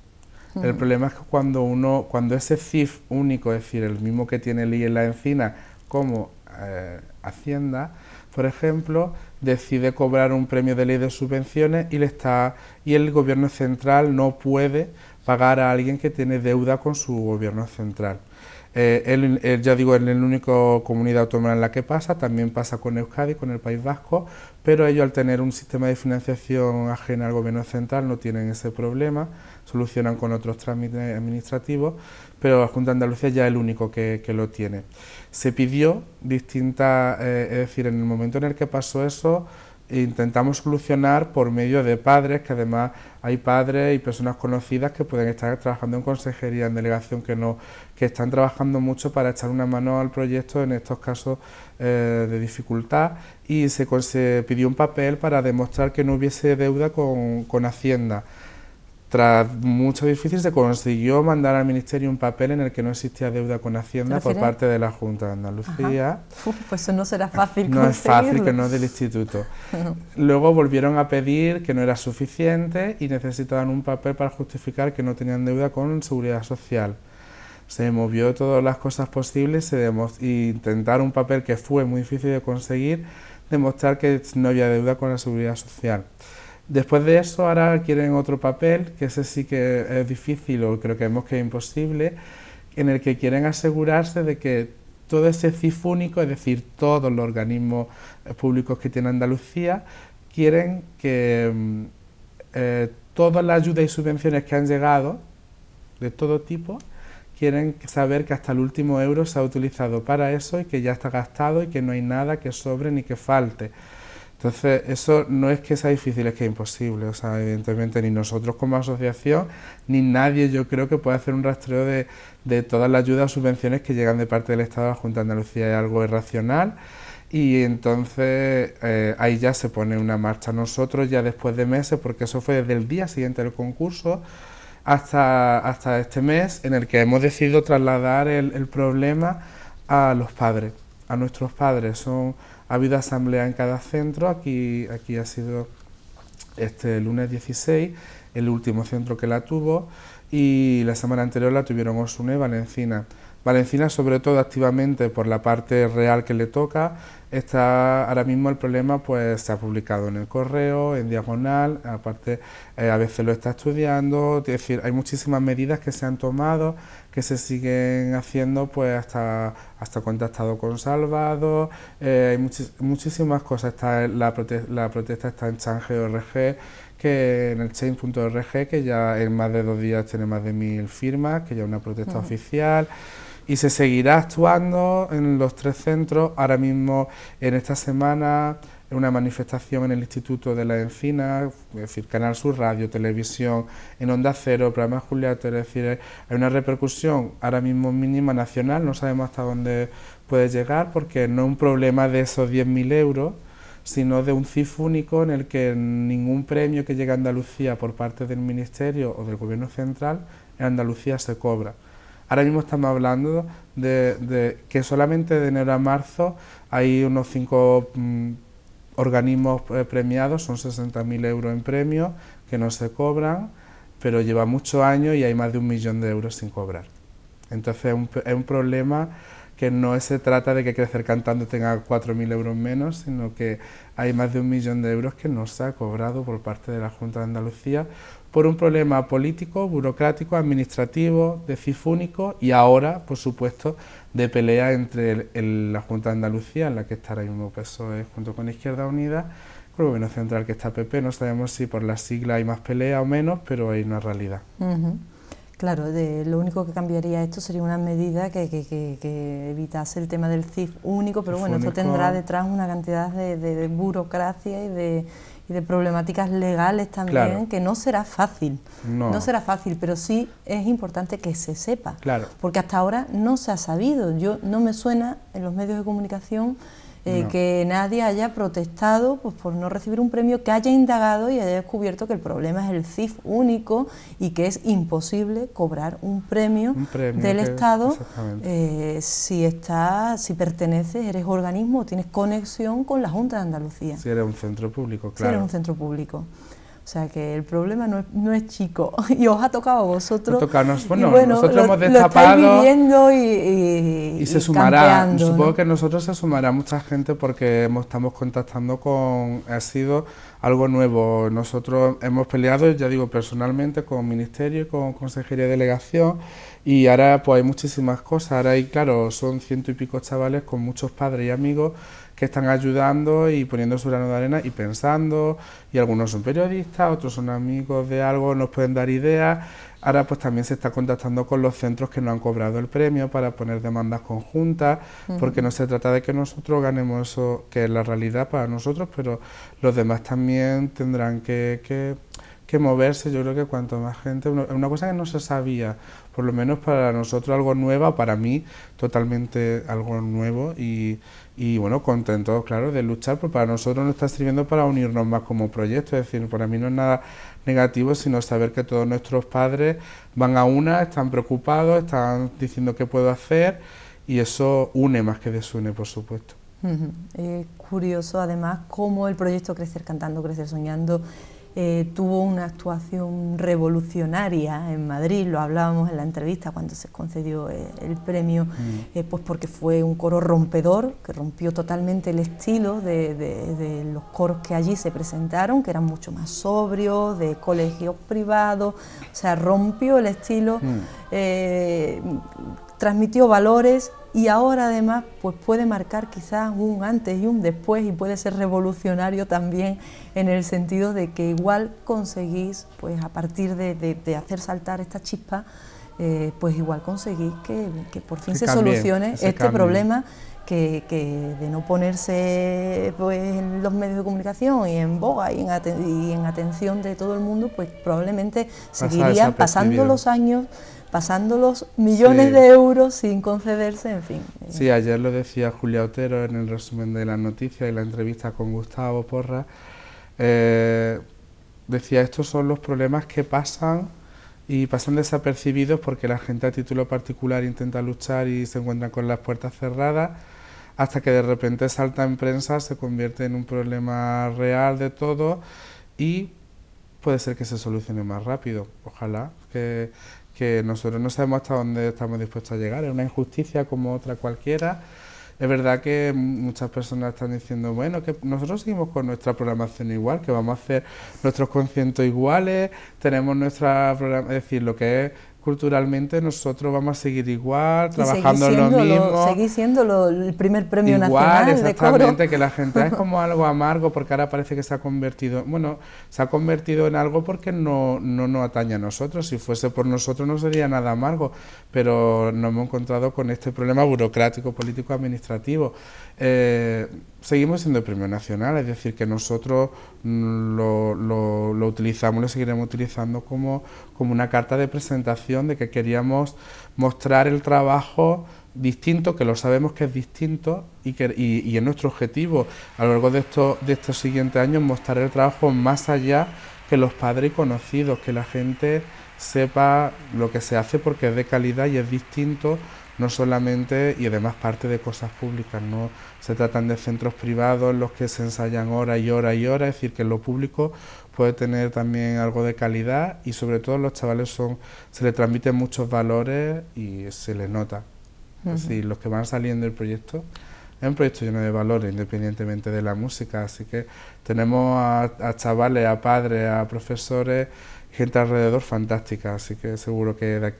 El problema es que cuando uno, cuando ese CIF único, es decir, el mismo que tiene ley en la encina, como eh, Hacienda, por ejemplo, decide cobrar un premio de ley de subvenciones y le está y el gobierno central no puede pagar a alguien que tiene deuda con su gobierno central. él, eh, eh, ya digo, es la única comunidad autónoma en la que pasa, también pasa con Euskadi, con el País Vasco, pero ellos al tener un sistema de financiación ajena al gobierno central no tienen ese problema solucionan con otros trámites administrativos, pero la Junta de Andalucía ya es el único que, lo tiene. Se pidió distintas, eh, es decir, en el momento en el que pasó eso, intentamos solucionar por medio de padres, que además hay padres y personas conocidas que pueden estar trabajando en consejería, en delegación, que no, que están trabajando mucho para echar una mano al proyecto en estos casos eh, de dificultad y se, pidió un papel para demostrar que no hubiese deuda con, con Hacienda. Tras mucho difícil se consiguió mandar al Ministerio un papel en el que no existía deuda con Hacienda por parte de la Junta de Andalucía. pues eso no será fácil. No es fácil, que no es del instituto. Luego volvieron a pedir que no era suficiente y necesitaban un papel para justificar que no tenían deuda con Seguridad Social. Se movió todas las cosas posibles se e intentar un papel que fue muy difícil de conseguir, demostrar que no había deuda con la Seguridad Social. Después de eso, ahora quieren otro papel, que ese sí que es difícil o creo que vemos que es imposible, en el que quieren asegurarse de que todo ese CIF único, es decir, todos los organismos públicos que tiene Andalucía, quieren que mm, eh, todas las ayudas y subvenciones que han llegado, de todo tipo, quieren saber que hasta el último euro se ha utilizado para eso y que ya está gastado y que no hay nada que sobre ni que falte. Entonces, eso no es que sea difícil, es que es imposible. O sea, evidentemente, ni nosotros como asociación, ni nadie, yo creo que puede hacer un rastreo de, de todas las ayudas o subvenciones que llegan de parte del Estado a la Junta de Andalucía. Es algo irracional. Y entonces eh, ahí ya se pone una marcha. Nosotros, ya después de meses, porque eso fue desde el día siguiente del concurso, hasta, hasta este mes en el que hemos decidido trasladar el, el, problema a los padres, a nuestros padres. Son ha habido asamblea en cada centro, aquí, aquí ha sido este lunes 16, el último centro que la tuvo, y la semana anterior la tuvieron Osuna y Valencina. Valencina, sobre todo activamente por la parte real que le toca, está ahora mismo el problema, pues se ha publicado en el correo, en diagonal, aparte eh, a veces lo está estudiando, es decir, hay muchísimas medidas que se han tomado, que se siguen haciendo, pues hasta, hasta contactado con Salvador, eh, hay muchísimas cosas, está la, protesta está en Change.org, que en el change.org, que ya en más de dos días tiene más de mil firmas, que ya es una protesta oficial y se seguirá actuando en los tres centros. Ahora mismo, en esta semana, una manifestación en el Instituto de la Encina, es decir, Canal Sur Radio, Televisión, en Onda Cero, programa Juliáteres, es decir, hay una repercusión ahora mismo mínima nacional, no sabemos hasta dónde puede llegar, porque no es un problema de esos 10.000 euros, sino de un CIF único en el que ningún premio que llegue a Andalucía por parte del Ministerio o del Gobierno Central en Andalucía se cobra. Ahora mismo estamos hablando de, de que solamente de enero a marzo hay unos cinco mm, organismos eh, premiados, son 60.000 euros en premio, que no se cobran, pero lleva muchos años y hay más de un millón de euros sin cobrar. Entonces es un, problema que no se trata de que Crecer Cantando tenga 4.000 euros menos, sino que hay más de un millón de euros que no se ha cobrado por parte de la Junta de Andalucía por un problema político, burocrático, administrativo, decifúnico y ahora, por supuesto, de pelea entre la Junta de Andalucía, en la que está ahora mismo PSOE junto con Izquierda Unida, con el gobierno central que está PP. No sabemos si por la sigla hay más pelea o menos, pero hay una realidad. Claro, de, lo único que cambiaría esto sería una medida que, evitase el tema del CIF único, pero bueno, esto tendrá detrás una cantidad de burocracia y de y de problemáticas legales también, que no será fácil. No. será fácil, pero sí es importante que se sepa. Claro. Porque hasta ahora no se ha sabido. Yo no me suena en los medios de comunicación eh, que nadie haya protestado pues, por no recibir un premio que haya indagado y haya descubierto que el problema es el CIF único y que es imposible cobrar un premio, del Estado eh, si está, si perteneces, eres organismo, tienes conexión con la Junta de Andalucía. Si eres un centro público, claro. Si eres un centro público. O sea que el problema no es, no es chico y os ha tocado a vosotros. bueno, y nosotros hemos destapado. y, y, se sumará. Supongo que nosotros se sumará mucha gente porque estamos contactando con. Ha sido algo nuevo. Nosotros hemos peleado, ya digo, personalmente con Ministerio, con Consejería de Delegación y ahora pues hay muchísimas cosas. Ahora hay, claro, son ciento y pico chavales con muchos padres y amigos que están ayudando y poniendo su grano de arena y pensando, y algunos son periodistas, otros son amigos de algo, nos pueden dar ideas. Ahora pues también se está contactando con los centros que no han cobrado el premio para poner demandas conjuntas, porque no se trata de que nosotros ganemos eso, que es la realidad para nosotros, pero los demás también tendrán que, moverse. Yo creo que cuanto más gente, una cosa que no se sabía, por lo menos para nosotros algo nuevo, para mí totalmente algo nuevo y y bueno, contentos, claro, de luchar, porque para nosotros nos está sirviendo para unirnos más como proyecto, es decir, para mí no es nada negativo, sino saber que todos nuestros padres van a una, están preocupados, están diciendo qué puedo hacer y eso une más que desune, por supuesto. Es curioso además cómo el proyecto Crecer Cantando, Crecer Soñando eh, tuvo una actuación revolucionaria en Madrid, lo hablábamos en la entrevista cuando se concedió eh, el premio, mm. eh, pues porque fue un coro rompedor, que rompió totalmente el estilo de, los coros que allí se presentaron, que eran mucho más sobrios, de colegios privados, o sea, rompió el estilo mm transmitió valores y ahora además pues puede marcar quizás un antes y un después y puede ser revolucionario también en el sentido de que igual conseguís pues a partir de, hacer saltar esta chispa eh, pues igual conseguís que, por fin se solucione este problema que, de no ponerse pues, en los medios de comunicación y en boga y en, atención de todo el mundo, pues probablemente seguiría seguirían pasando los años pasando los millones de euros sin concederse, en fin. Sí, ayer lo decía Julia Otero en el resumen de la noticia y la entrevista con Gustavo Porra, eh, decía, estos son los problemas que pasan y pasan desapercibidos porque la gente a título particular intenta luchar y se encuentra con las puertas cerradas hasta que de repente salta en prensa, se convierte en un problema real de todo y puede ser que se solucione más rápido. Ojalá que, que nosotros no sabemos hasta dónde estamos dispuestos a llegar. Es una injusticia como otra cualquiera. Es verdad que muchas personas están diciendo, bueno, que nosotros seguimos con nuestra programación igual, que vamos a hacer nuestros conciertos iguales, tenemos nuestra, es decir, lo que es culturalmente nosotros vamos a seguir igual, trabajando lo mismo. seguir siendo el primer premio igual, nacional exactamente, de coro. que la gente es como algo amargo porque ahora parece que se ha convertido, bueno, se ha convertido en algo porque no nos atañe a nosotros, si fuese por nosotros no sería nada amargo, pero nos hemos encontrado con este problema burocrático, político, administrativo. Eh, seguimos siendo el premio nacional, es decir, que nosotros lo, lo, utilizamos, lo seguiremos utilizando como, como una carta de presentación de que queríamos mostrar el trabajo distinto, que lo sabemos que es distinto y, que, y, es nuestro objetivo a lo largo de, de estos siguientes años mostrar el trabajo más allá que los padres conocidos, que la gente sepa lo que se hace porque es de calidad y es distinto, no solamente y además parte de cosas públicas, no, se tratan de centros privados los que se ensayan hora y hora y hora, es decir, que lo público puede tener también algo de calidad y sobre todo los chavales son, se les transmiten muchos valores y se les nota. Es decir, los que van saliendo del proyecto es un proyecto lleno de valores, independientemente de la música. Así que tenemos a, chavales, a padres, a profesores, gente alrededor fantástica. Así que seguro que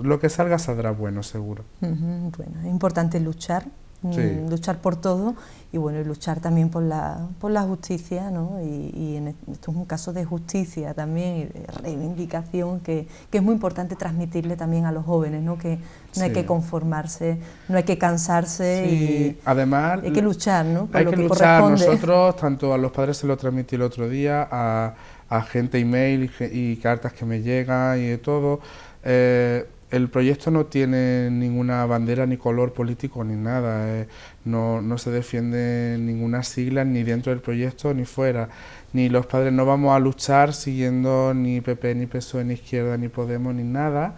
lo que salga saldrá bueno, seguro. Bueno, es importante luchar Mm, luchar por todo y bueno, luchar también por la, por la justicia, ¿no? Y, en esto es un caso de justicia también de reivindicación que, que, es muy importante transmitirle también a los jóvenes, ¿no? Que no hay que conformarse, no hay que cansarse y además hay que luchar, ¿no? Por lo que, que luchar nosotros, tanto a los padres se lo transmití el otro día, a, a gente email y, y, cartas que me llegan y de todo. Eh, el proyecto no tiene ninguna bandera ni color político ni nada, eh. no, se defiende ninguna sigla ni dentro del proyecto ni fuera, ni los padres no vamos a luchar siguiendo ni PP, ni PSOE, ni Izquierda, ni Podemos, ni nada,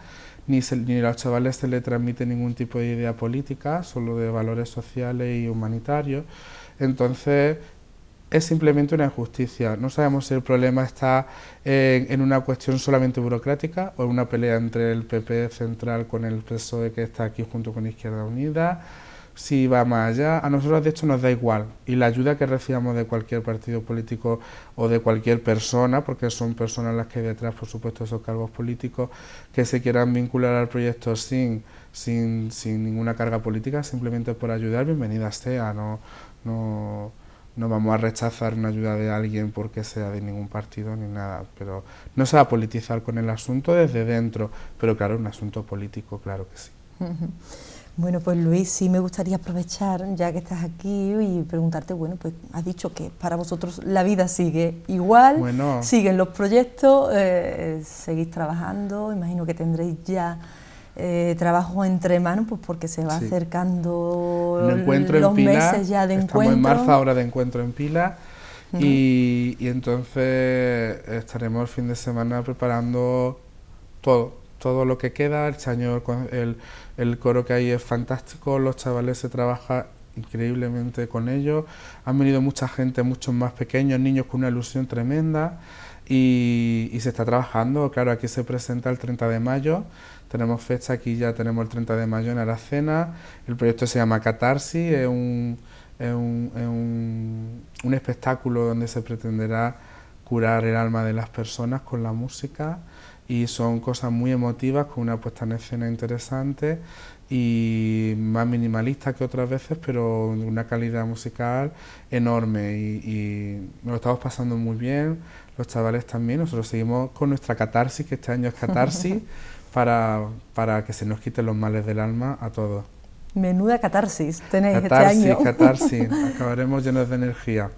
ni, a los chavales se le transmite ningún tipo de idea política, solo de valores sociales y humanitarios. Entonces es simplemente una injusticia. No sabemos si el problema está en, una cuestión solamente burocrática o en una pelea entre el PP central con el PSOE que está aquí junto con Izquierda Unida, si va más allá. A nosotros de hecho nos da igual y la ayuda que recibamos de cualquier partido político o de cualquier persona, porque son personas las que detrás, por supuesto, esos cargos políticos que se quieran vincular al proyecto sin, sin, sin ninguna carga política, simplemente por ayudar, bienvenida sea, no... no no vamos a rechazar una ayuda de alguien porque sea de ningún partido ni nada, pero no se va a politizar con el asunto desde dentro, pero claro, un asunto político, claro que sí. Bueno, pues Luis, sí me gustaría aprovechar, ya que estás aquí, y preguntarte, bueno, pues has dicho que para vosotros la vida sigue igual, siguen los proyectos, eh, seguís trabajando, imagino que tendréis ya eh, trabajo entre manos, pues porque se va acercando los en meses ya de en marzo ahora de encuentro en Pila. y, entonces estaremos el fin de semana preparando todo, todo lo que queda, el señor, el, el coro que hay es fantástico, los chavales se trabaja increíblemente con ellos, han venido mucha gente, muchos más pequeños, niños con una ilusión tremenda y, y se está trabajando, claro, aquí se presenta el 30 de mayo, tenemos fecha aquí ya, tenemos el 30 de mayo en Aracena. El proyecto se llama Catarsis, es un, espectáculo donde se pretenderá curar el alma de las personas con la música y son cosas muy emotivas con una puesta en escena interesante y más minimalista que otras veces, pero una calidad musical enorme y, y, nos lo estamos pasando muy bien, los chavales también, nosotros seguimos con nuestra catarsis, que este año es catarsis. para, para que se nos quiten los males del alma a todos. Menuda catarsis tenéis este catarsis, este año. Catarsis, catarsis. Acabaremos llenos de energía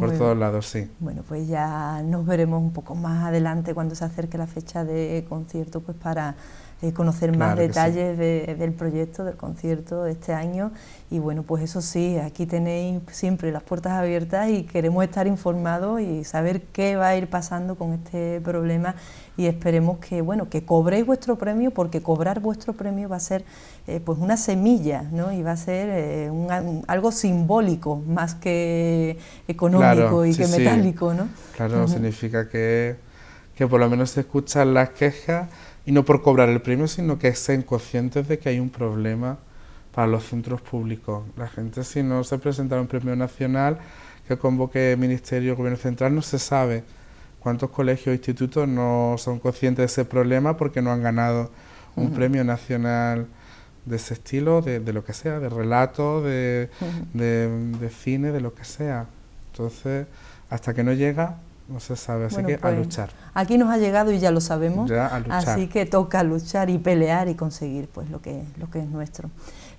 por todos lados, sí. Bueno, pues ya nos veremos un poco más adelante cuando se acerque la fecha de concierto, pues para eh, conocer más detalles del proyecto, del concierto de este año. Y bueno, pues eso sí, aquí tenéis siempre las puertas abiertas y queremos estar informados y saber qué va a ir pasando con este problema y esperemos que, bueno, que cobréis vuestro premio porque cobrar vuestro premio va a ser eh, pues una semilla, ¿no? Y va a ser eh, un, algo simbólico más que económico y que metálico, ¿no? Claro, significa que, que por lo menos se escuchan las quejas y no por cobrar el premio, sino que estén conscientes de que hay un problema para los centros públicos. La gente si no se presenta un premio nacional que convoque el Ministerio o Gobierno Central no se sabe cuántos colegios e institutos no son conscientes de ese problema porque no han ganado un premio nacional de ese estilo, de, lo que sea, de relato, de, de cine, de lo que sea. Entonces, hasta que no llega, no se sabe, así que a pues, luchar. Aquí nos ha llegado y ya lo sabemos, así que toca luchar y pelear y conseguir pues lo que, lo que es nuestro.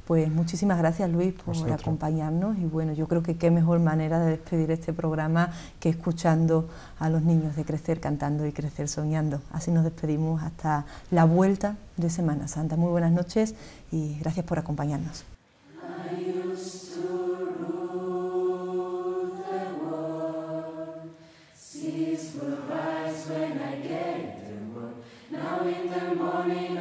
Pues muchísimas gracias Luis por acompañarnos y bueno, yo creo que qué mejor manera de despedir este programa que escuchando a los niños de Crecer cantando y Crecer soñando. Así nos despedimos hasta la vuelta de Semana Santa. Muy buenas noches y gracias por acompañarnos. morning.